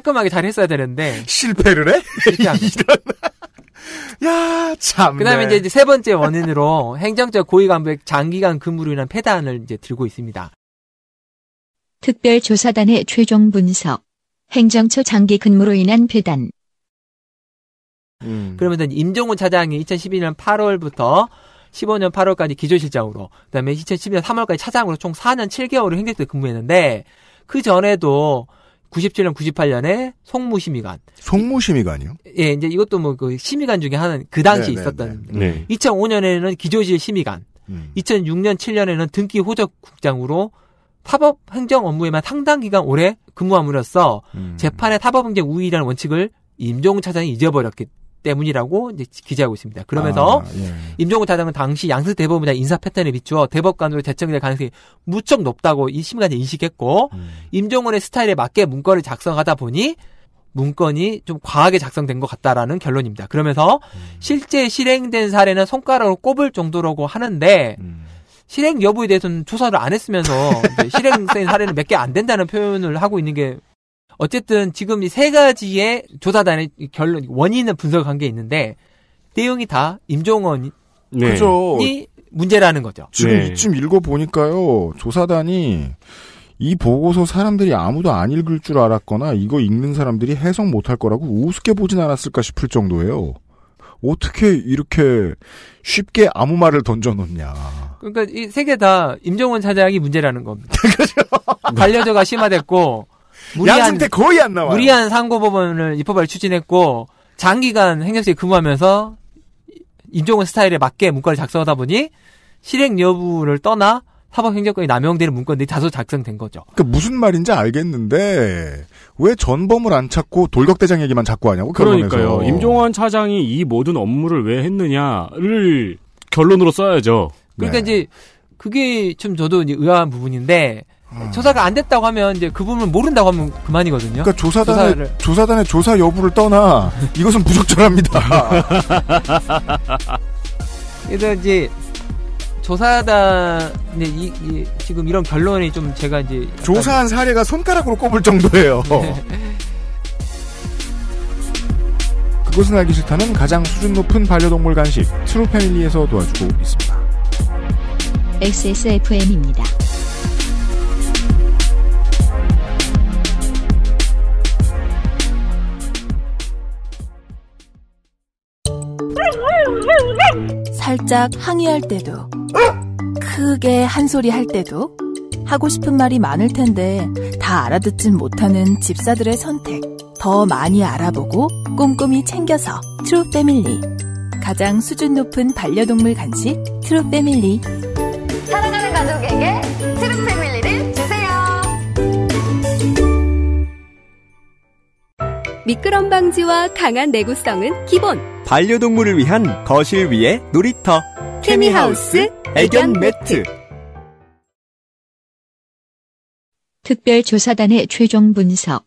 깔끔하게 잘 했어야 되는데 실패를 해? 실패한 야, 참. 그 다음에 네. 이제, 이제 세 번째 원인으로 행정적 고위간부의 장기간 근무로 인한 폐단을 이제 들고 있습니다. 특별조사단의 최종 분석. 행정처 장기 근무로 인한 폐단. 음. 그러면서 임종훈 차장이 2012년 8월부터 15년 8월까지 기조실장으로, 그 다음에 2012년 3월까지 차장으로 총 4년 7개월을 행정처 근무했는데, 그 전에도 97년, 98년에 송무심의관. 송무심의관이요? 예, 이제 이것도 뭐그 심의관 중에 하는 그 당시 네네네. 있었던. 네. 2005년에는 기조실 심의관. 음. 2006년, 7년에는 등기 호적 국장으로 사법 행정 업무에만 상당 기간 오래 근무함으로써 음. 재판의 사법 행정 우위라는 원칙을 임종 차장이 잊어버렸기 때문이라고 이제 기재하고 있습니다. 그러면서 아, 예. 임종국 차장은 당시 양승 대법원의 인사 패턴에 비추어 대법관으로 재청될 가능성이 무척 높다고 이 심각히 인식했고 음. 임종원의 스타일에 맞게 문건을 작성하다 보니 문건이 좀 과하게 작성된 것 같다라는 결론입니다. 그러면서 음. 실제 실행된 사례는 손가락으로 꼽을 정도라고 하는데 음. 실행 여부에 대해서는 조사를 안 했으면서 이제 실행된 사례는 몇 개 안 된다는 표현을 하고 있는 게 어쨌든 지금 이 세 가지의 조사단의 결론 원인은 분석한 게 있는데 내용이 다 임종원이 네. 문제라는 거죠. 지금 네. 이쯤 읽어 보니까요 조사단이 이 보고서 사람들이 아무도 안 읽을 줄 알았거나 이거 읽는 사람들이 해석 못할 거라고 우습게 보진 않았을까 싶을 정도예요. 어떻게 이렇게 쉽게 아무 말을 던져놓냐. 그러니까 이 세 개 다 임종원 차장이 문제라는 겁니다. 그렇죠. 반려자가 심화됐고 무리한, 양승태 거의 안 나와요. 무리한 상고법원을 입법을 추진했고 장기간 행정실 근무하면서 임종원 스타일에 맞게 문건을 작성하다 보니 실행 여부를 떠나 사법행정권이 남용되는 문건들이 다소 작성된 거죠. 그 그러니까 무슨 말인지 알겠는데 왜 전범을 안 찾고 돌격대장 얘기만 자꾸 하냐고 그러니까요. 임종원 차장이 이 모든 업무를 왜 했느냐를 결론으로 써야죠. 그러니까 네. 이제 그게 좀 저도 의아한 부분인데 조사가 안 됐다고 하면 이제 그 부분을 모른다고 하면 그만이거든요. 그러니까 조사단의 조사를. 조사단의 조사 여부를 떠나 이것은 부적절합니다. 그래서 이제 조사단 이, 이, 지금 이런 결론이 좀 제가 이제 조사한 사례가 손가락으로 꼽을 정도예요. 네. 그것은 알기 싫다는 가장 수준 높은 반려동물 간식 트루 패밀리에서 도와주고 있습니다. XSFM입니다. 살짝 항의할 때도 크게 한 소리 할 때도 하고 싶은 말이 많을 텐데 다 알아듣진 못하는 집사들의 선택. 더 많이 알아보고 꼼꼼히 챙겨서 트루 패밀리. 가장 수준 높은 반려동물 간식 트루 패밀리. 사랑하는 가족에게 트루 패밀리를 주세요. 미끄럼 방지와 강한 내구성은 기본. 반려동물을 위한 거실 위에 놀이터 케미하우스 애견 매트 특별조사단의 최종 분석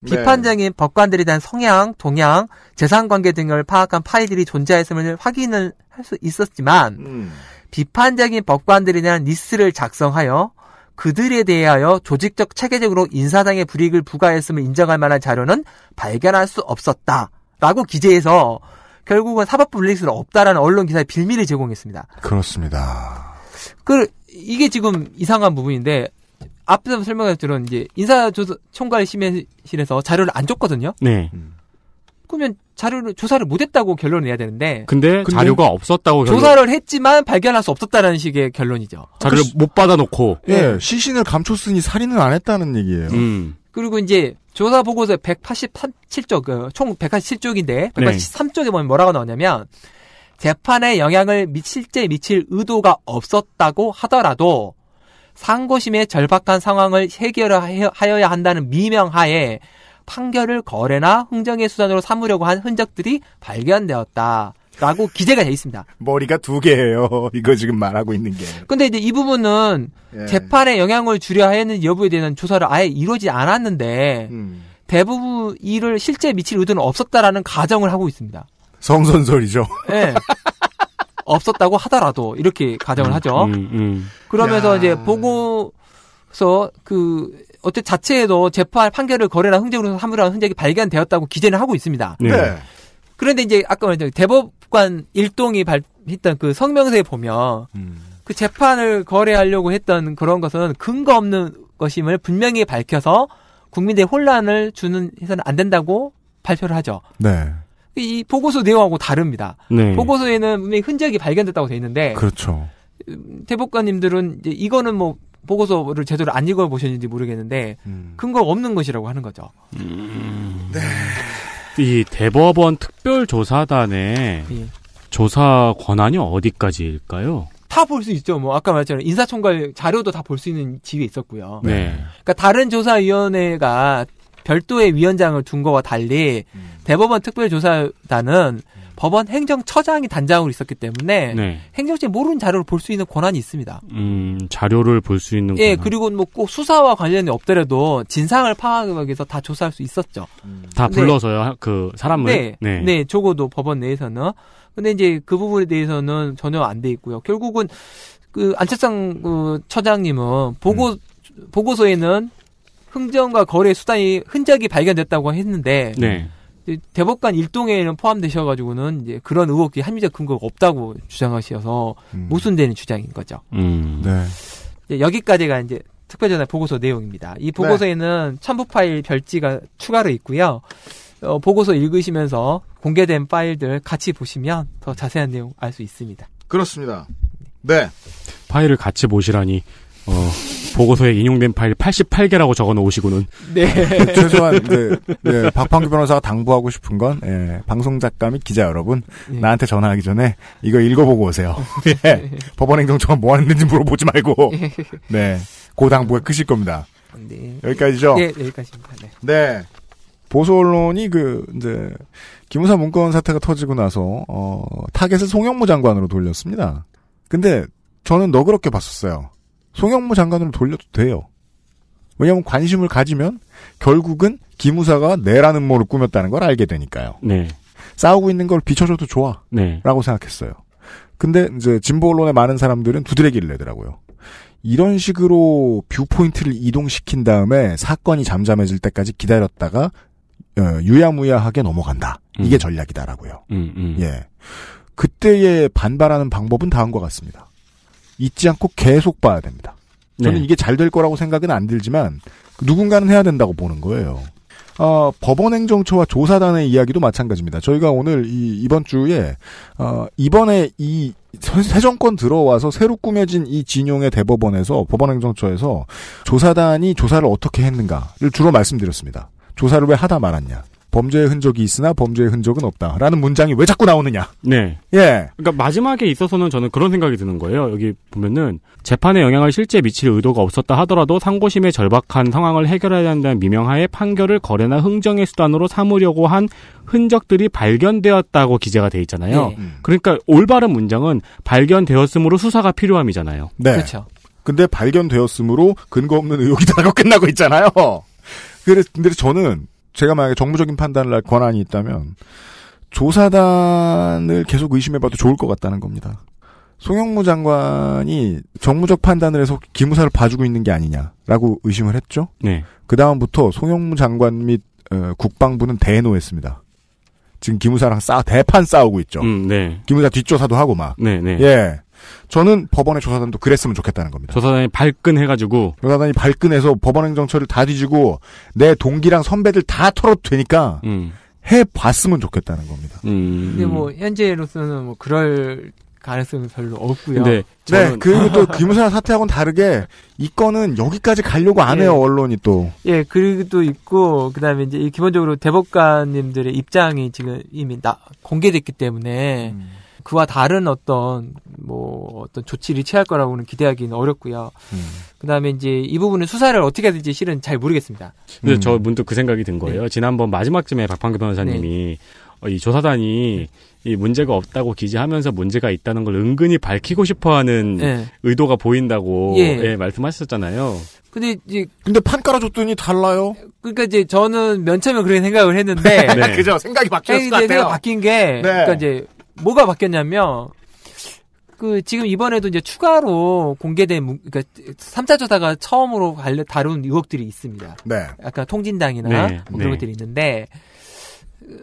네. 비판적인 법관들에 대한 성향, 동향, 재산 관계 등을 파악한 파일들이 존재했음을 확인을 할 수 있었지만 음. 비판적인 법관들에 대한 리스를 작성하여 그들에 대하여 조직적 체계적으로 인사상의 불이익을 부과했음을 인정할 만한 자료는 발견할 수 없었다. 라고 기재해서 결국은 사법부 릴렉스를 없다라는 언론 기사에 빌미를 제공했습니다. 그렇습니다. 그 이게 지금 이상한 부분인데 앞서 에 설명했던 이제 인사조사총괄 심의실에서 자료를 안 줬거든요. 네. 그러면 자료를 조사를 못했다고 결론을 내야 되는데. 근데, 근데 자료가 없었다고 결론. 조사를 했지만 발견할 수 없었다라는 식의 결론이죠. 자료를 그못 받아놓고. 예, 네. 시신을 감췄으니 살인을안 했다는 얘기예요. 음. 그리고 이제 조사 보고서에 187쪽, 총 187쪽인데 183쪽에 보면 뭐라고 나오냐면 재판에 영향을 미칠제 미칠 의도가 없었다고 하더라도 상고심의 절박한 상황을 해결하여야 한다는 미명하에 판결을 거래나 흥정의 수단으로 삼으려고 한 흔적들이 발견되었다. 라고 기재가 되어 있습니다. 머리가 두 개예요. 이거 지금 말하고 있는 게. 근데 이제 이 부분은 예. 재판에 영향을 주려 하는 여부에 대한 조사를 아예 이루지 않았는데 음. 대부분 이를 실제 미칠 의도는 없었다라는 가정을 하고 있습니다. 성선설이죠. 네. 예. 없었다고 하더라도 이렇게 가정을 음, 하죠. 음, 음. 그러면서 야. 이제 보고서 그어쨌 자체에도 재판 판결을 거래나 흥정으로 사물한 흔적이 발견되었다고 기재는 하고 있습니다. 네. 네. 그런데 이제 아까 말했던 대법관 일동이 발했던 그 성명서에 보면 음. 그 재판을 거래하려고 했던 그런 것은 근거 없는 것임을 분명히 밝혀서 국민들의 혼란을 주는 해서는 안 된다고 발표를 하죠. 네. 이 보고서 내용하고 다릅니다. 네. 보고서에는 분명히 흔적이 발견됐다고 돼 있는데 그렇죠. 대법관님들은 이제 이거는 뭐 보고서를 제대로 안 읽어 보셨는지 모르겠는데 음. 근거 없는 것이라고 하는 거죠. 음. 네. 이 대법원 특별조사단의 예. 조사 권한이 어디까지일까요? 다 볼 수 있죠. 뭐 아까 말했잖아요. 인사총괄 자료도 다 볼 수 있는 지위에 있었고요. 네. 그러니까 다른 조사위원회가 별도의 위원장을 둔 거와 달리 음. 대법원 특별조사단은 법원 행정처장이 단장으로 있었기 때문에 네. 행정실에 모르는 자료를 볼 수 있는 권한이 있습니다. 음, 자료를 볼 수 있는 예, 권한. 그리고 뭐 꼭 수사와 관련이 없더라도 진상을 파악하기 위해서 다 조사할 수 있었죠. 음. 다 네. 불러서요. 그 사람을 네, 네. 네, 적어도 법원 내에서는 근데 이제 그 부분에 대해서는 전혀 안 돼 있고요. 결국은 그 안철상 그 처장님은 보고 음. 보고서에는 흥정과 거래 수단이 흔적이 발견됐다고 했는데 네. 대법관 일동에는 포함되셔가지고는 이제 그런 의혹이 합리적 근거가 없다고 주장하셔서 음. 모순되는 주장인 거죠. 음. 네. 여기까지가 이제 특별전화 보고서 내용입니다. 이 보고서에는 네. 첨부 파일 별지가 추가로 있고요. 어, 보고서 읽으시면서 공개된 파일들 같이 보시면 더 자세한 내용 알 수 있습니다. 그렇습니다. 네. 파일을 같이 보시라니 어, 보고서에 인용된 파일 88개라고 적어 놓으시고는. 네. 최소한, 네, 네. 박판규 변호사가 당부하고 싶은 건, 예, 방송작가 및 기자 여러분, 예. 나한테 전화하기 전에 이거 읽어보고 오세요. 예. 네. 네. 법원행정처가 뭐 하는지 물어보지 말고. 네. 고 당부가 크실 겁니다. 네. 여기까지죠? 네, 여기까지입니다. 네. 네. 보수 언론이 그, 이제, 기무사 문건 사태가 터지고 나서, 어, 타겟을 송영무 장관으로 돌렸습니다. 근데, 저는 너그럽게 봤었어요. 송영무 장관으로 돌려도 돼요. 왜냐하면 관심을 가지면 결국은 기무사가 내라는 모를 꾸몄다는 걸 알게 되니까요. 네. 싸우고 있는 걸 비춰줘도 좋아. 네. 라고 생각했어요. 근데 이제 진보 언론의 많은 사람들은 두드레기를 내더라고요. 이런 식으로 뷰포인트를 이동시킨 다음에 사건이 잠잠해질 때까지 기다렸다가 어, 유야무야하게 넘어간다. 이게 음. 전략이다라고요. 음, 음. 예. 그때의 반발하는 방법은 다음과 같습니다. 잊지 않고 계속 봐야 됩니다. 저는 네. 이게 잘 될 거라고 생각은 안 들지만 누군가는 해야 된다고 보는 거예요. 어, 법원행정처와 조사단의 이야기도 마찬가지입니다. 저희가 오늘 이, 이번 주에 어, 이번에 이 새 정권 들어와서 새로 꾸며진 이 진용의 대법원에서 법원행정처에서 조사단이 조사를 어떻게 했는가를 주로 말씀드렸습니다. 조사를 왜 하다 말았냐. 범죄의 흔적이 있으나 범죄의 흔적은 없다라는 문장이 왜 자꾸 나오느냐. 네. 예. 그러니까 마지막에 있어서는 저는 그런 생각이 드는 거예요. 여기 보면은 재판에 영향을 실제 미칠 의도가 없었다 하더라도 상고심에 절박한 상황을 해결해야 한다는 미명하에 판결을 거래나 흥정의 수단으로 삼으려고 한 흔적들이 발견되었다고 기재가 돼 있잖아요. 네. 음. 그러니까 올바른 문장은 발견되었으므로 수사가 필요함이잖아요. 네. 그렇죠. 근데 발견되었으므로 근거 없는 의혹이다라고 끝나고 있잖아요. 그래서 근데 저는 제가 만약에 정부적인 판단을 할 권한이 있다면 조사단을 계속 의심해봐도 좋을 것 같다는 겁니다. 송영무 장관이 정무적 판단을 해서 기무사를 봐주고 있는 게 아니냐라고 의심을 했죠. 네. 그 다음부터 송영무 장관 및 어, 국방부는 대노했습니다. 지금 기무사랑 싸 대판 싸우고 있죠. 음, 네. 기무사 뒷조사도 하고 막. 네, 네. 예. 저는 법원의 조사단도 그랬으면 좋겠다는 겁니다. 조사단이 발끈해가지고 조사단이 발끈해서 법원행정처를 다 뒤지고 내 동기랑 선배들 다 털어도 되니까 음. 해봤으면 좋겠다는 겁니다. 음. 음. 근데 뭐 현재로서는 뭐 그럴 가능성은 별로 없고요. 네, 네 그리고 또 김우사 사태하고는 다르게 이 건은 여기까지 가려고 안 예. 해요 언론이 또. 예, 그리고 또 있고 그다음에 이제 기본적으로 대법관님들의 입장이 지금 이미 나 공개됐기 때문에 음. 그와 다른 어떤 뭐 어떤 조치를 취할 거라고는 기대하기는 어렵고요. 음. 그다음에 이제 이 부분은 수사를 어떻게 해야 될지 실은 잘 모르겠습니다. 근데 음. 저 문득 그 생각이 든 거예요. 네. 지난번 마지막쯤에 박판규 변호사님이 네. 어, 이 조사단이 이 문제가 없다고 기재하면서 문제가 있다는 걸 은근히 밝히고 싶어하는 네. 의도가 보인다고 예. 예, 말씀하셨잖아요. 근데 이제 근데 판 깔아줬더니 달라요. 그러니까 이제 저는 면처면 그런 생각을 했는데 네. 네. 그죠 생각이 바뀌었을 요 생각 바뀐 게 네. 그러니까 이제 뭐가 바뀌었냐면 그 지금 이번에도 이제 추가로 공개된 그러니까 3차 조사가 처음으로 다룬 의혹들이 있습니다. 네. 약간 통진당이나 네, 뭐 그런 네. 것들이 있는데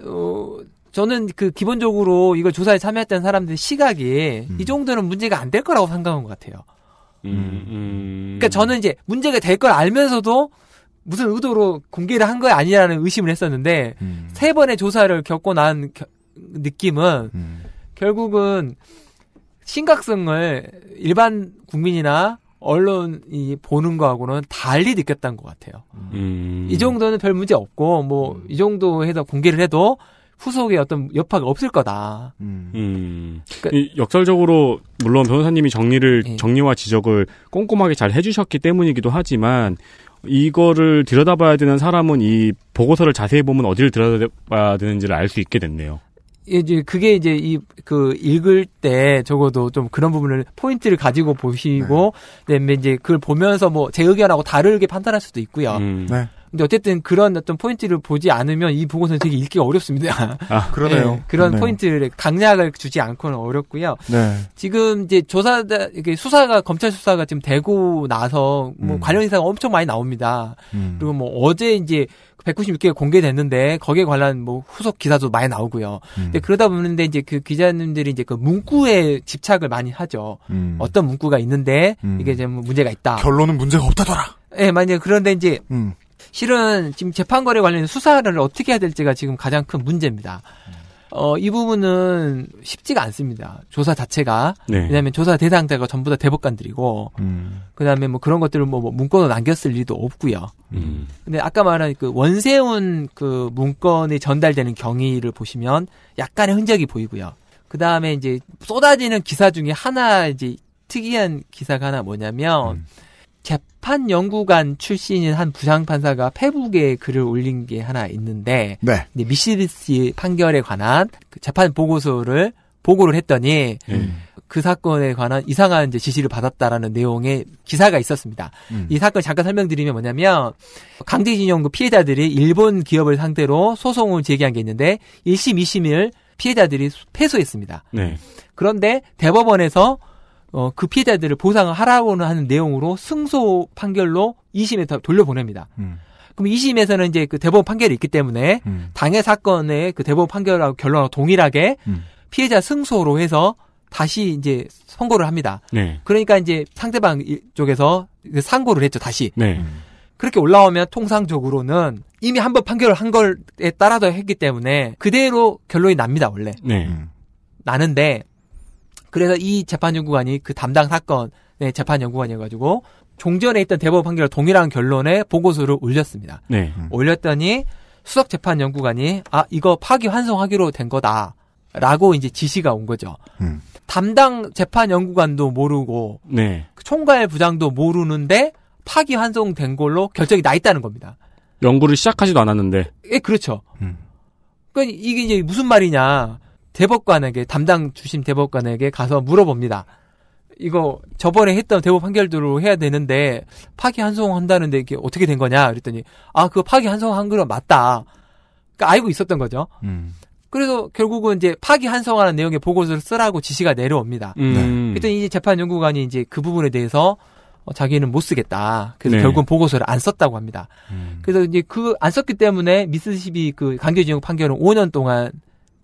어, 저는 그 기본적으로 이걸 조사에 참여했던 사람들의 시각이 음. 이 정도는 문제가 안 될 거라고 생각한 것 같아요. 음, 음. 그러니까 저는 이제 문제가 될 걸 알면서도 무슨 의도로 공개를 한 거아니냐는 의심을 했었는데 음. 세 번의 조사를 겪고 난 겨, 느낌은 음. 결국은 심각성을 일반 국민이나 언론이 보는 거하고는 달리 느꼈던 것 같아요. 음. 이 정도는 별 문제 없고 뭐이 음. 정도 해서 공개를 해도 후속에 어떤 여파가 없을 거다. 음. 음. 그러니까, 역설적으로 물론 변호사님이 정리를 예. 정리와 지적을 꼼꼼하게 잘 해주셨기 때문이기도 하지만 이거를 들여다봐야 되는 사람은 이 보고서를 자세히 보면 어디를 들여다봐야 되는지를 알 수 있게 됐네요. 예, 이제 그게 이제 이 그 읽을 때 적어도 좀 그런 부분을 포인트를 가지고 보시고 네. 그다음에 네, 이제 그걸 보면서 뭐 제 의견하고 다르게 판단할 수도 있고요. 음. 네. 근데 어쨌든 그런 어떤 포인트를 보지 않으면 이 보고서는 되게 읽기가 어렵습니다. 아, 그러네요. 네, 그런 그러네요. 포인트를 강약을 주지 않고는 어렵고요. 네. 지금 이제 조사 이게 수사가 검찰 수사가 지금 되고 나서 뭐 음. 관련 인사가 엄청 많이 나옵니다. 음. 그리고 뭐 어제 이제 196개가 공개됐는데 거기에 관한 뭐 후속 기사도 많이 나오고요. 음. 근데 그러다 보는데 이제 그 기자님들이 이제 그 문구에 집착을 많이 하죠. 음. 어떤 문구가 있는데 음. 이게 이제 문제가 있다. 결론은 문제가 없다더라. 예, 네, 만약 그런데 이제 음. 실은 지금 재판거래 관련 수사를 어떻게 해야 될지가 지금 가장 큰 문제입니다. 음. 어, 이 부분은 쉽지가 않습니다. 조사 자체가. 네. 왜냐면 조사 대상자가 전부 다 대법관들이고, 음. 그 다음에 뭐 그런 것들을 뭐, 뭐 문건으로 남겼을 리도 없고요. 음. 근데 아까 말한 그 원세훈 그 문건이 전달되는 경위를 보시면 약간의 흔적이 보이고요. 그 다음에 이제 쏟아지는 기사 중에 하나 이제 특이한 기사가 하나 뭐냐면, 음. 재판 연구관 출신인 한 부장 판사가 페북에 글을 올린 게 하나 있는데 네. 미시리 씨 판결에 관한 그 재판 보고서를 보고를 했더니 음. 그 사건에 관한 이상한 이제 지시를 받았다라는 내용의 기사가 있었습니다. 음. 이 사건 잠깐 설명드리면 뭐냐면 강제징용구 피해자들이 일본 기업을 상대로 소송을 제기한 게 있는데 1심, 2심을 피해자들이 패소했습니다. 네. 그런데 대법원에서 어, 그 피해자들을 보상을 하라고는 하는 내용으로 승소 판결로 2심에 서 돌려보냅니다. 음. 그럼 2심에서는 이제 그 대법원 판결이 있기 때문에 음. 당해 사건의 그 대법원 판결하고 결론하고 동일하게 음. 피해자 승소로 해서 다시 이제 선고를 합니다. 네. 그러니까 이제 상대방 쪽에서 그 상고를 했죠, 다시. 네. 음. 그렇게 올라오면 통상적으로는 이미 한번 판결을 한 걸에 따라서 했기 때문에 그대로 결론이 납니다, 원래. 네. 나는데 그래서 이 재판연구관이 그 담당 사건의 재판연구관이어가지고 종전에 있던 대법 판결 동일한 결론에 보고서를 올렸습니다. 네. 올렸더니 수석재판연구관이 아 이거 파기환송하기로 된 거다라고 이제 지시가 온 거죠. 음. 담당 재판연구관도 모르고 네. 총괄 부장도 모르는데 파기환송된 걸로 결정이 나 있다는 겁니다. 연구를 시작하지도 않았는데. 예, 그렇죠. 음. 그러니까 이게 이제 무슨 말이냐. 대법관에게 담당 주심 대법관에게 가서 물어봅니다. 이거 저번에 했던 대법 판결대로 해야 되는데 파기 환송한다는데 이게 어떻게 된 거냐 그랬더니 아 그거 파기 환송한 거는 맞다. 그러니까 알고 있었던 거죠. 음. 그래서 결국은 이제 파기 환송하는 내용의 보고서를 쓰라고 지시가 내려옵니다. 음. 네. 그랬더니 이제 재판 연구관이 이제 그 부분에 대해서 어, 자기는 못 쓰겠다. 그래서 네. 결국은 보고서를 안 썼다고 합니다. 음. 그래서 이제 그 안 썼기 때문에 미스시비그 강제징용 판결은 5년 동안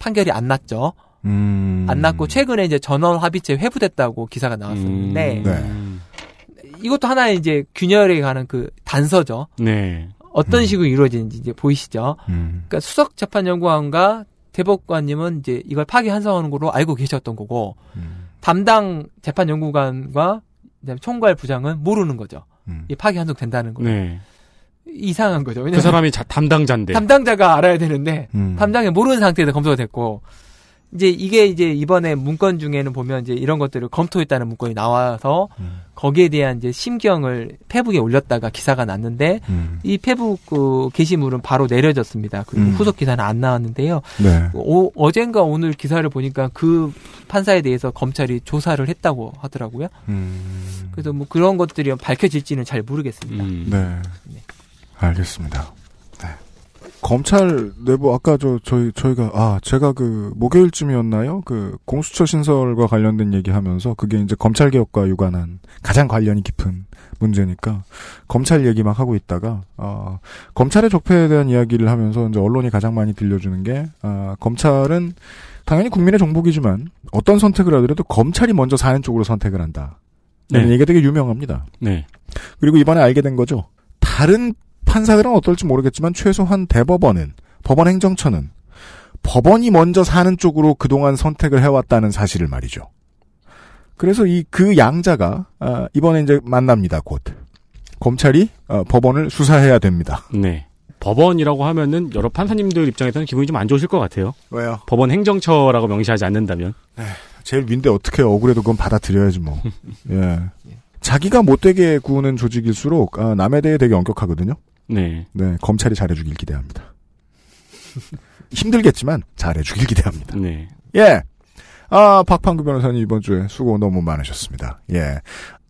판결이 안 났죠. 음... 안 났고 최근에 이제 전원 합의체 회부됐다고 기사가 나왔었는데 음... 네. 이것도 하나의 이제 균열에 가는 그 단서죠. 네. 어떤 음... 식으로 이루어지는지 이제 보이시죠. 음. 그러니까 수석 재판 연구원과 대법관님은 이제 이걸 파기 환송하는 걸로 알고 계셨던 거고 음. 담당 재판 연구관과 총괄 부장은 모르는 거죠. 음. 이 파기 환송 된다는 거예 네. 이상한 거죠. 그 사람이 자, 담당자인데. 담당자가 알아야 되는데, 음. 담당이 모르는 상태에서 검토가 됐고, 이제 이게 이제 이번에 문건 중에는 보면 이제 이런 것들을 검토했다는 문건이 나와서 음. 거기에 대한 이제 심경을 페북에 올렸다가 기사가 났는데 음. 이 페북 그 게시물은 바로 내려졌습니다. 그리고 음. 후속 기사는 안 나왔는데요. 네. 오, 어젠가 오늘 기사를 보니까 그 판사에 대해서 검찰이 조사를 했다고 하더라고요. 음. 그래서 뭐 그런 것들이 밝혀질지는 잘 모르겠습니다. 음. 네. 네. 알겠습니다. 네. 검찰 내부 아까 저 저희 저희가 아 제가 그 목요일쯤이었나요? 그 공수처 신설과 관련된 얘기하면서 그게 이제 검찰 개혁과 유관한 가장 관련이 깊은 문제니까 검찰 얘기 막 하고 있다가 아 검찰의 적폐에 대한 이야기를 하면서 이제 언론이 가장 많이 들려주는 게 아, 검찰은 당연히 국민의 정복이지만 어떤 선택을 하더라도 검찰이 먼저 사는 쪽으로 선택을 한다. 네. 이게 되게 유명합니다. 네. 그리고 이번에 알게 된 거죠. 다른 판사들은 어떨지 모르겠지만 최소한 대법원은 법원 행정처는 법원이 먼저 사는 쪽으로 그동안 선택을 해왔다는 사실을 말이죠. 그래서 이 그 양자가 아, 이번에 이제 만납니다. 곧 검찰이 어, 법원을 수사해야 됩니다. 네. 법원이라고 하면은 여러 판사님들 입장에서는 기분이 좀 안 좋으실 것 같아요. 왜요? 법원 행정처라고 명시하지 않는다면. 네. 제일 윈데 어떻게 억울해도 그건 받아들여야지 뭐. 예. 자기가 못되게 구는 조직일수록 아, 남에 대해 되게 엄격하거든요. 네. 네, 검찰이 잘해주길 기대합니다. 힘들겠지만 잘해주길 기대합니다. 네. 예. 아, 박판구 변호사님 이번 주에 수고 너무 많으셨습니다. 예.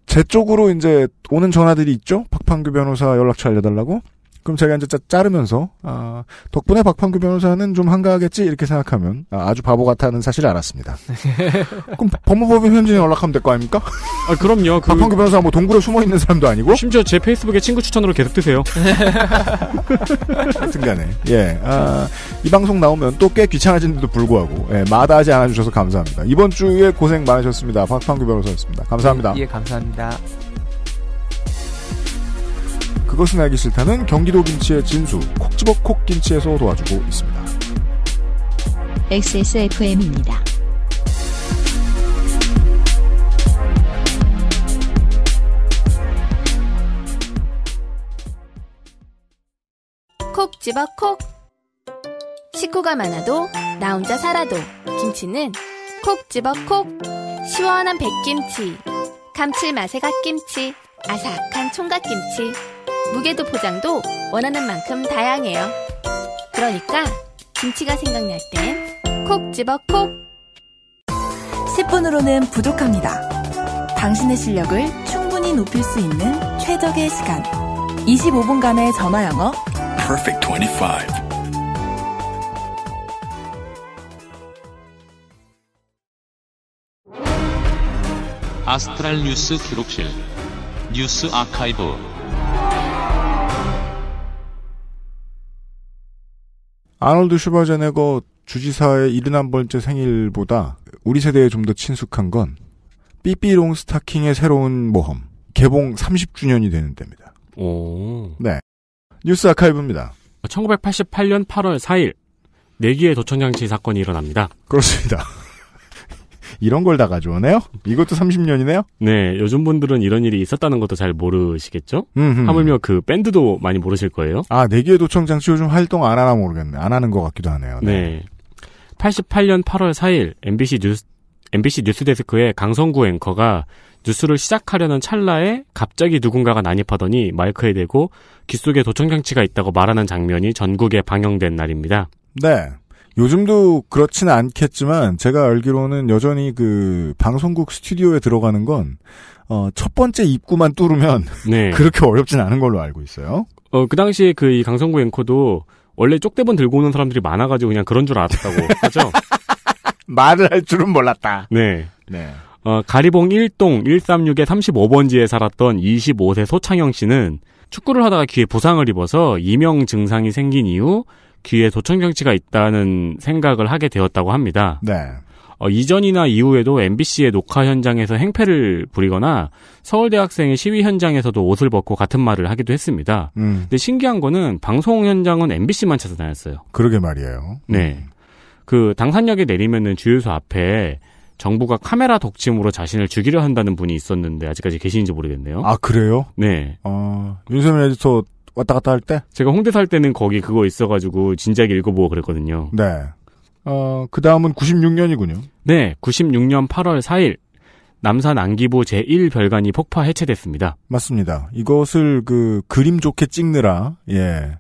제 쪽으로 이제 오는 전화들이 있죠? 박판규 변호사 연락처 알려달라고? 그럼 제가 이제 자르면서 아, 덕분에 박판규 변호사는 좀 한가하겠지 이렇게 생각하면 아, 주 바보 같다는 사실을 알았습니다. 그럼 법무법인 현진에 연락하면 될 거 아닙니까? 아, 그럼요. 그... 박판규 변호사 뭐 동굴에 숨어 있는 사람도 아니고 심지어 제 페이스북에 친구 추천으로 계속 뜨세요. 하여튼간에 예, 아, 이 방송 나오면 또 꽤 귀찮아진데도 불구하고 예, 마다하지 않아주셔서 감사합니다. 이번 주에 고생 많으셨습니다. 박판규 변호사였습니다. 감사합니다. 예, 예 감사합니다. 그것은 알기 싫다는 경기도 김치의 진수 콕 집어 콕 김치에서 도와주고 있습니다. XSFM입니다. 콕 집어 콕 식구가 많아도 나 혼자 살아도 김치는 콕 집어 콕 시원한 백김치 감칠맛의 갓김치 아삭한 총각김치 무게도 포장도 원하는 만큼 다양해요. 그러니까 김치가 생각날 땐콕 집어 콕! 10분으로는 부족합니다. 당신의 실력을 충분히 높일 수 있는 최적의 시간. 25분간의 전화 영어. Perfect 25. 아스트랄 뉴스 기록실 뉴스 아카이브 아놀드 슈바제네거 주지사의 71번째 생일보다 우리 세대에 좀 더 친숙한 건 삐삐롱 스타킹의 새로운 모험 개봉 30주년이 되는 때입니다. 오. 네. 뉴스 아카이브입니다. 1988년 8월 4일 내기의 도청장치 사건이 일어납니다. 그렇습니다. 이런 걸 다 가져오네요? 이것도 30년이네요? 네, 요즘 분들은 이런 일이 있었다는 것도 잘 모르시겠죠? 음흠. 하물며 그 밴드도 많이 모르실 거예요. 아, 내기의 도청 장치 요즘 활동 안 하나 모르겠네. 안 하는 것 같기도 하네요. 네. 네. 88년 8월 4일 MBC 뉴스 MBC 뉴스데스크의 강성구 앵커가 뉴스를 시작하려는 찰나에 갑자기 누군가가 난입하더니 마이크에 대고 귀 속에 도청장치가 있다고 말하는 장면이 전국에 방영된 날입니다. 네. 요즘도 그렇지는 않겠지만 제가 알기로는 여전히 그 방송국 스튜디오에 들어가는 건 어, 첫 번째 입구만 뚫으면 네. 그렇게 어렵진 않은 걸로 알고 있어요. 어, 그 당시에 그 이 강성구 앵커도 원래 쪽대본 들고 오는 사람들이 많아가지고 그냥 그런 줄 알았다고 하죠. 말을 할 줄은 몰랐다. 네. 네. 어, 가리봉 1동 136의 35번지에 살았던 25세 소창영 씨는 축구를 하다가 귀에 부상을 입어서 이명 증상이 생긴 이후 귀에 도청 장치가 있다는 생각을 하게 되었다고 합니다. 네. 어, 이전이나 이후에도 MBC의 녹화 현장에서 행패를 부리거나 서울대학생의 시위 현장에서도 옷을 벗고 같은 말을 하기도 했습니다. 음. 근데 신기한 거는 방송 현장은 MBC만 찾아다녔어요. 그러게 말이에요. 네. 음. 그 당산역에 내리면은 주유소 앞에 정부가 카메라 덕침으로 자신을 죽이려 한다는 분이 있었는데 아직까지 계시는지 모르겠네요. 아 그래요? 네. 어, 윤세민 에디터 왔다 갔다 할 때? 제가 홍대 살 때는 거기 그거 있어가지고 진작 읽어보고 그랬거든요. 네. 어, 그 다음은 96년이군요. 네, 96년 8월 4일. 남산 안기보 제1별관이 폭파 해체됐습니다. 맞습니다. 이것을 그 그림 좋게 찍느라 예.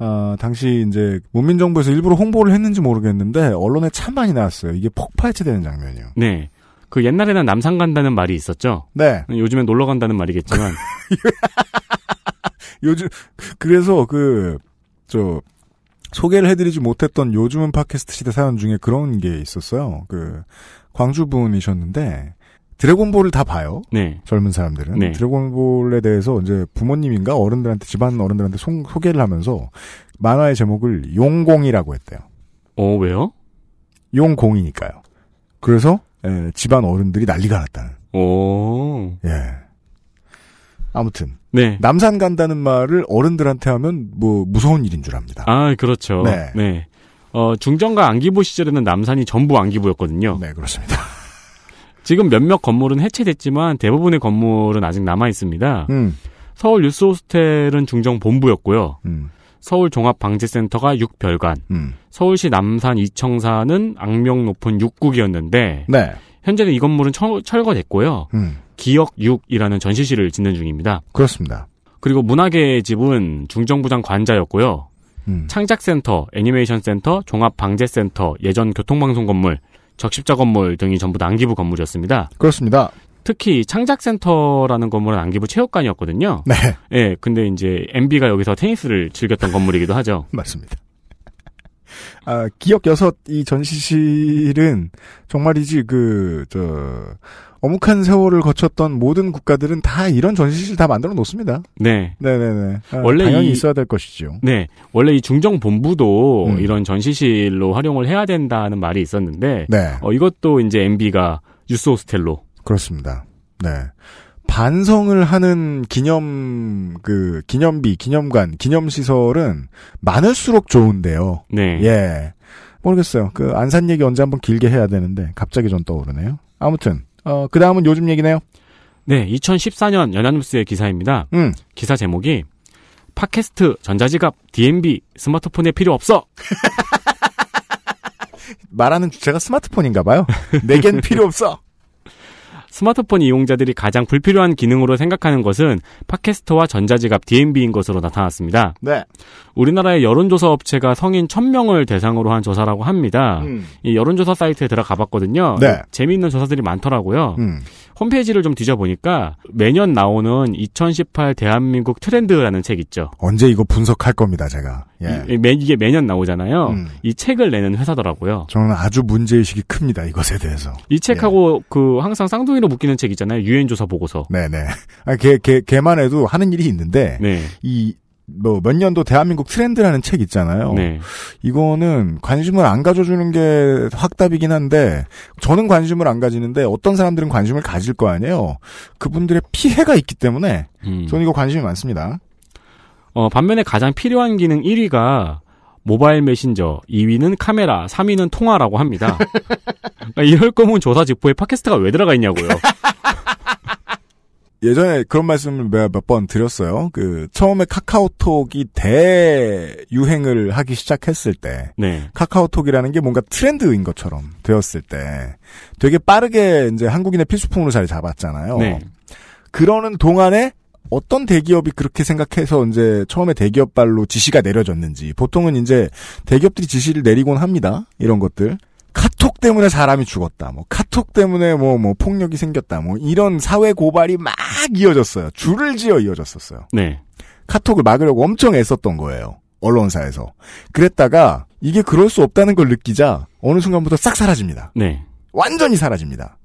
아, 당시 이제 문민정부에서 일부러 홍보를 했는지 모르겠는데 언론에 참 많이 나왔어요. 이게 폭파 해체되는 장면이요. 네. 그 옛날에는 남산 간다는 말이 있었죠. 네. 요즘엔 놀러 간다는 말이겠지만 요즘 그래서 그 저 소개를 해드리지 못했던 요즘은 팟캐스트 시대 사연 중에 그런 게 있었어요. 그 광주 분이셨는데 드래곤볼을 다 봐요. 네. 젊은 사람들은 네. 드래곤볼에 대해서 이제 부모님인가 어른들한테 집안 어른들한테 소, 개를 하면서 만화의 제목을 용공이라고 했대요. 어 왜요? 용공이니까요. 그래서 에, 예, 집안 어른들이 난리가 났다는. 오. 예. 아무튼 네. 남산 간다는 말을 어른들한테 하면 뭐 무서운 일인 줄 압니다. 아 그렇죠. 네. 네. 어, 중정과 안기부 시절에는 남산이 전부 안기부였거든요. 네 그렇습니다. 지금 몇몇 건물은 해체됐지만 대부분의 건물은 아직 남아 있습니다. 음. 서울 뉴스 호스텔은 중정 본부였고요. 음. 서울 종합방재센터가 6별관 음. 서울시 남산 이청사는 악명 높은 6국이었는데 네. 현재는 이 건물은 철, 거됐고요 음. 기역 육이라는 전시실을 짓는 중입니다. 그렇습니다. 그리고 문학의 집은 중정부장 관자였고요. 음. 창작센터, 애니메이션센터, 종합방재센터, 예전 교통방송 건물, 적십자 건물 등이 전부 남기부 건물이었습니다. 그렇습니다. 특히 창작센터라는 건물은 남기부 체육관이었거든요. 네. 예, 근데 이제 MB가 여기서 테니스를 즐겼던 건물이기도 하죠. 맞습니다. 아, 기억 여섯 이 전시실은 정말이지 그저 어묵한 세월을 거쳤던 모든 국가들은 다 이런 전시실 다 만들어 놓습니다. 네. 네네네. 아, 원래 당연히 이, 있어야 될 것이죠. 네. 원래 이 중정본부도 음. 이런 전시실로 활용을 해야 된다는 말이 있었는데. 네. 어, 이것도 이제 MB가 뉴스 호스텔로. 그렇습니다. 네. 반성을 하는 기념 그 기념비, 기념관, 기념시설은 많을수록 좋은데요. 네. 예. 모르겠어요. 그 안산 얘기 언제 한번 길게 해야 되는데 갑자기 전 떠오르네요. 아무튼 어, 그 다음은 요즘 얘기네요. 네, 2014년 연합뉴스의 기사입니다. 음. 기사 제목이 팟캐스트, 전자지갑, DMB, 스마트폰에 필요 없어. 말하는 주제가 스마트폰인가 봐요. 내겐 필요 없어. 스마트폰 이용자들이 가장 불필요한 기능으로 생각하는 것은 팟캐스트와 전자지갑 DMB인 것으로 나타났습니다. 네. 우리나라의 여론조사 업체가 성인 1000명을 대상으로 한 조사라고 합니다. 음. 이 여론조사 사이트에 들어가 봤거든요. 네. 재미있는 조사들이 많더라고요. 음. 홈페이지를 좀 뒤져보니까 매년 나오는 2018 대한민국 트렌드라는 책 있죠. 언제 이거 분석할 겁니다, 제가. 예. 이, 매, 이게 매년 나오잖아요. 음. 이 책을 내는 회사더라고요. 저는 아주 문제의식이 큽니다, 이것에 대해서. 이 책하고 예. 그 항상 쌍둥이로 묶이는 책 있잖아요. 유엔조사 보고서. 네네. 아, 걔, 걔, 걔만 해도 하는 일이 있는데, 네. 이 뭐몇 년도 대한민국 트렌드라는 책 있잖아요. 네. 이거는 관심을 안 가져주는 게 확답이긴 한데 저는 관심을 안 가지는데 어떤 사람들은 관심을 가질 거 아니에요. 그분들의 피해가 있기 때문에 음. 저는 이거 관심이 많습니다. 어, 반면에 가장 필요한 기능 1위가 모바일 메신저, 2위는 카메라, 3위는 통화라고 합니다. 그러니까 이럴 거면 조사 직포에 팟캐스트가 왜 들어가 있냐고요. 예전에 그런 말씀을 몇 번 드렸어요. 그 처음에 카카오톡이 대유행을 하기 시작했을 때, 네. 카카오톡이라는 게 뭔가 트렌드인 것처럼 되었을 때, 되게 빠르게 이제 한국인의 필수품으로 자리 잡았잖아요. 네. 그러는 동안에 어떤 대기업이 그렇게 생각해서 이제 처음에 대기업발로 지시가 내려졌는지 보통은 이제 대기업들이 지시를 내리곤 합니다. 이런 것들. 카톡 때문에 사람이 죽었다. 뭐 카톡 때문에 뭐뭐 뭐 폭력이 생겼다. 뭐 이런 사회 고발이 막 이어졌어요. 줄을 지어 이어졌었어요. 네. 카톡을 막으려고 엄청 애썼던 거예요. 언론사에서. 그랬다가 이게 그럴 수 없다는 걸 느끼자 어느 순간부터 싹 사라집니다. 네. 완전히 사라집니다.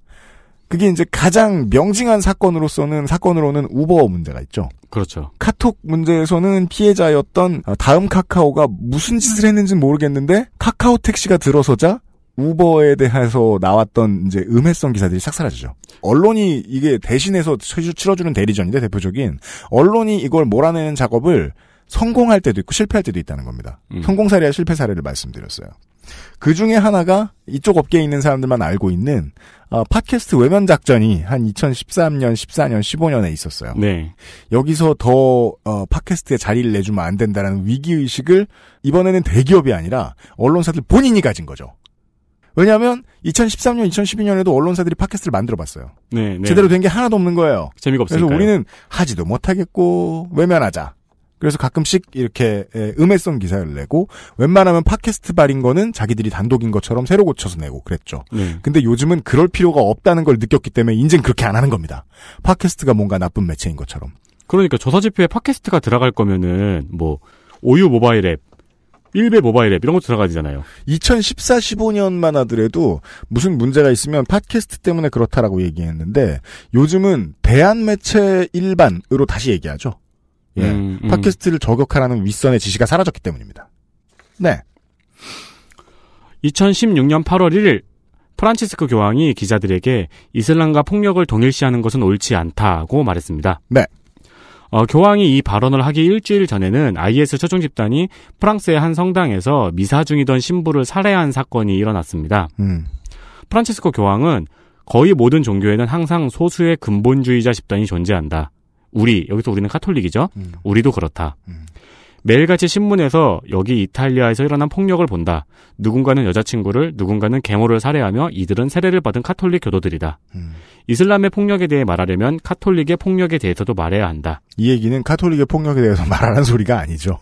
그게 이제 가장 명징한 사건으로서는 사건으로는 우버 문제가 있죠. 그렇죠. 카톡 문제에서는 피해자였던 아, 다음 카카오가 무슨 짓을 했는지 모르겠는데 카카오 택시가 들어서자 우버에 대해서 나왔던 이제 음해성 기사들이 싹 사라지죠. 언론이 이게 대신해서 치러주는 대리전인데 대표적인 언론이 이걸 몰아내는 작업을 성공할 때도 있고 실패할 때도 있다는 겁니다. 음. 성공 사례와 실패 사례를 말씀드렸어요. 그 중에 하나가 이쪽 업계에 있는 사람들만 알고 있는 어, 팟캐스트 외면 작전이 한 2013년, 14년, 15년에 있었어요. 네. 여기서 더 어, 팟캐스트에 자리를 내주면 안 된다라는 위기 의식을 이번에는 대기업이 아니라 언론사들 본인이 가진 거죠. 왜냐하면 2013년, 2012년에도 언론사들이 팟캐스트를 만들어봤어요. 네, 네. 제대로 된 게 하나도 없는 거예요. 재미가 없으니까. 그래서 우리는 하지도 못하겠고 외면하자. 그래서 가끔씩 이렇게 음해성 기사를 내고 웬만하면 팟캐스트 발인 거는 자기들이 단독인 것처럼 새로 고쳐서 내고 그랬죠. 네. 근데 요즘은 그럴 필요가 없다는 걸 느꼈기 때문에 인젠 그렇게 안 하는 겁니다. 팟캐스트가 뭔가 나쁜 매체인 것처럼. 그러니까 조사 지표에 팟캐스트가 들어갈 거면은 뭐 오유 모바일 앱 일베 모바일 앱 이런 거 들어가지잖아요. 2014, 15년만 하더라도 무슨 문제가 있으면 팟캐스트 때문에 그렇다라고 얘기했는데 요즘은 대한 매체 일반으로 다시 얘기하죠. 예. 음, 음. 팟캐스트를 저격하라는 윗선의 지시가 사라졌기 때문입니다. 네. 2016년 8월 1일 프란치스코 교황이 기자들에게 이슬람과 폭력을 동일시하는 것은 옳지 않다고 말했습니다. 네. 어, 교황이 이 발언을 하기 일주일 전에는 IS 초종 집단이 프랑스의 한 성당에서 미사 중이던 신부를 살해한 사건이 일어났습니다. 음. 프란치스코 교황은 거의 모든 종교에는 항상 소수의 근본주의자 집단이 존재한다. 우리 여기서 우리는 카톨릭이죠. 음. 우리도 그렇다. 음. 매일같이 신문에서 여기 이탈리아에서 일어난 폭력을 본다. 누군가는 여자친구를, 누군가는 계모를 살해하며 이들은 세례를 받은 카톨릭 교도들이다. 음. 이슬람의 폭력에 대해 말하려면 카톨릭의 폭력에 대해서도 말해야 한다. 이 얘기는 카톨릭의 폭력에 대해서 말하는 라 소리가 아니죠.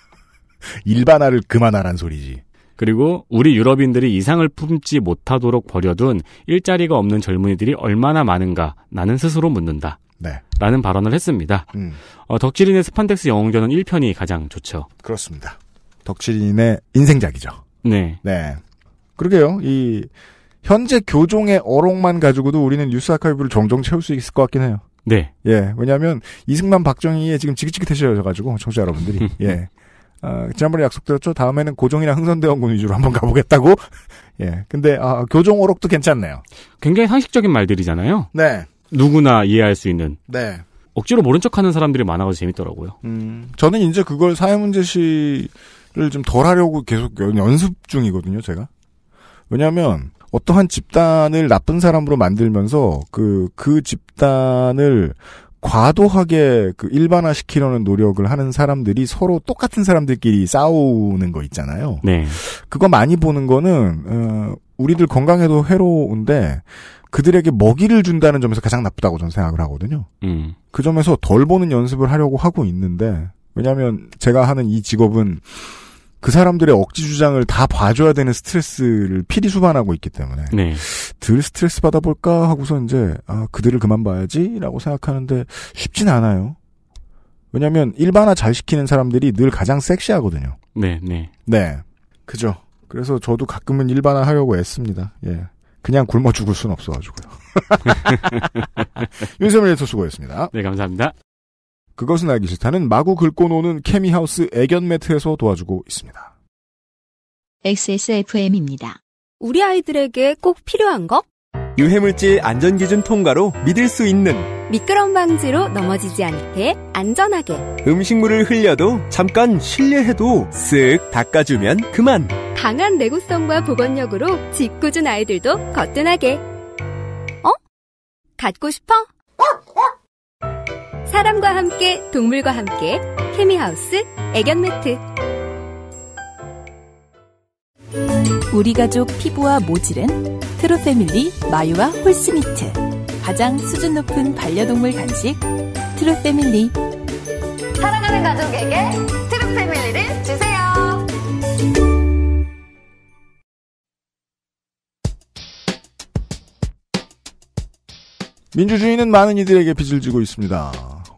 일반화를 그만하라는 소리지. 그리고 우리 유럽인들이 이상을 품지 못하도록 버려둔 일자리가 없는 젊은이들이 얼마나 많은가 나는 스스로 묻는다. 네. 라는 발언을 했습니다. 음. 어, 덕질인의 스판덱스 영웅전은 1편이 가장 좋죠. 그렇습니다. 덕질인의 인생작이죠. 네. 네. 그러게요. 이 현재 교종의 어록만 가지고도 우리는 뉴스 아카이브를 종종 채울 수 있을 것 같긴 해요. 네. 예. 왜냐하면 이승만 박정희에 지금 지긋지긋해져가지고 청취자 여러분들이 예. 어, 지난번에 약속드렸죠. 다음에는 고종이랑 흥선대원군 위주로 한번 가보겠다고. 예. 근데 아, 교종 어록도 괜찮네요. 굉장히 상식적인 말들이잖아요. 네. 누구나 이해할 수 있는. 네. 억지로 모른 척하는 사람들이 많아서 재밌더라고요. 음, 저는 이제 그걸 사회문제시를 좀 덜 하려고 계속 연, 습 중이거든요, 제가. 왜냐하면 어떠한 집단을 나쁜 사람으로 만들면서 그그 그 집단을 과도하게 그 일반화시키려는 노력을 하는 사람들이 서로 똑같은 사람들끼리 싸우는 거 있잖아요. 네. 그거 많이 보는 거는 어, 우리들 건강에도 해로운데 그들에게 먹이를 준다는 점에서 가장 나쁘다고 저는 생각을 하거든요. 음. 그 점에서 덜 보는 연습을 하려고 하고 있는데 왜냐하면 제가 하는 이 직업은 그 사람들의 억지 주장을 다 봐줘야 되는 스트레스를 피리 수반하고 있기 때문에 네. 들 스트레스 받아볼까 하고서 이제 아 그들을 그만 봐야지라고 생각하는데 쉽진 않아요. 왜냐하면 일반화 잘 시키는 사람들이 늘 가장 섹시하거든요. 네, 네, 네, 그죠. 그래서 저도 가끔은 일반화 하려고 애씁니다. 예. 그냥 굶어 죽을 순 없어가지고요. 윤세민 에디터 수고했습니다. 네, 감사합니다. 그것은 알기 싫다는 마구 긁고 노는 케미하우스 애견 매트에서 도와주고 있습니다. XSFM입니다. 우리 아이들에게 꼭 필요한 거? 유해물질 안전기준 통과로 믿을 수 있는 미끄럼 방지로 넘어지지 않게 안전하게 음식물을 흘려도 잠깐 실례해도 쓱 닦아주면 그만 강한 내구성과 보건력으로 짓궂은 아이들도 거뜬하게 어? 갖고 싶어? 사람과 함께 동물과 함께 케미하우스 애견 매트 우리 가족 피부와 모질은 트로 패밀리 마유와 홀스미트 가장 수준 높은 반려동물 간식 트루 패밀리 사랑하는 가족에게 트루 패밀리를 주세요. 민주주의는 많은 이들에게 빚을 지고 있습니다.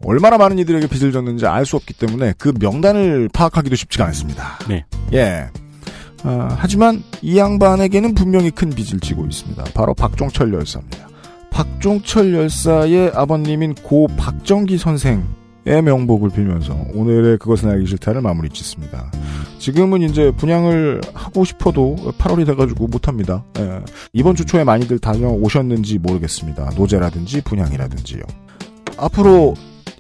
얼마나 많은 이들에게 빚을 졌는지 알 수 없기 때문에 그 명단을 파악하기도 쉽지가 않습니다. 네. 예. 어, 하지만 이 양반에게는 분명히 큰 빚을 지고 있습니다. 바로 박종철 열사입니다. 박종철 열사의 아버님인 고 박정기 선생의 명복을 빌면서 오늘의 그것은 알기 싫다를 마무리 짓습니다. 지금은 이제 분양을 하고 싶어도 8월이 돼가지고 못합니다. 예, 이번 주 초에 많이들 다녀오셨는지 모르겠습니다. 노제라든지 분양이라든지요. 앞으로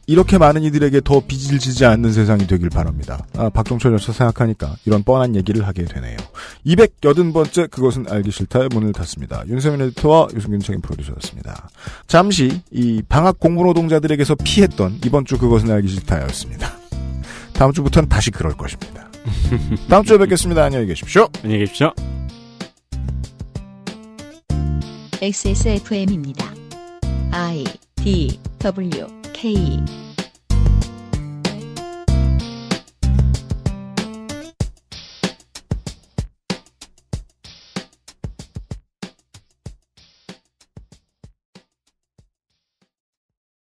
이렇게 많은 이들에게 더 빚을 지지 않는 세상이 되길 바랍니다. 아, 박종철 열서 생각하니까 이런 뻔한 얘기를 하게 되네요. 280번째 그것은 알기 싫다의 문을 닫습니다. 윤세민 에디터와 유승균 책임 프로듀서였습니다. 잠시 이 방학 공부 노동자들에게서 피했던 이번 주 그것은 알기 싫다였습니다. 다음 주부터는 다시 그럴 것입니다. 다음 주에 뵙겠습니다. 안녕히 계십시오. 안녕히 계십시오. XSFM입니다. I D W K。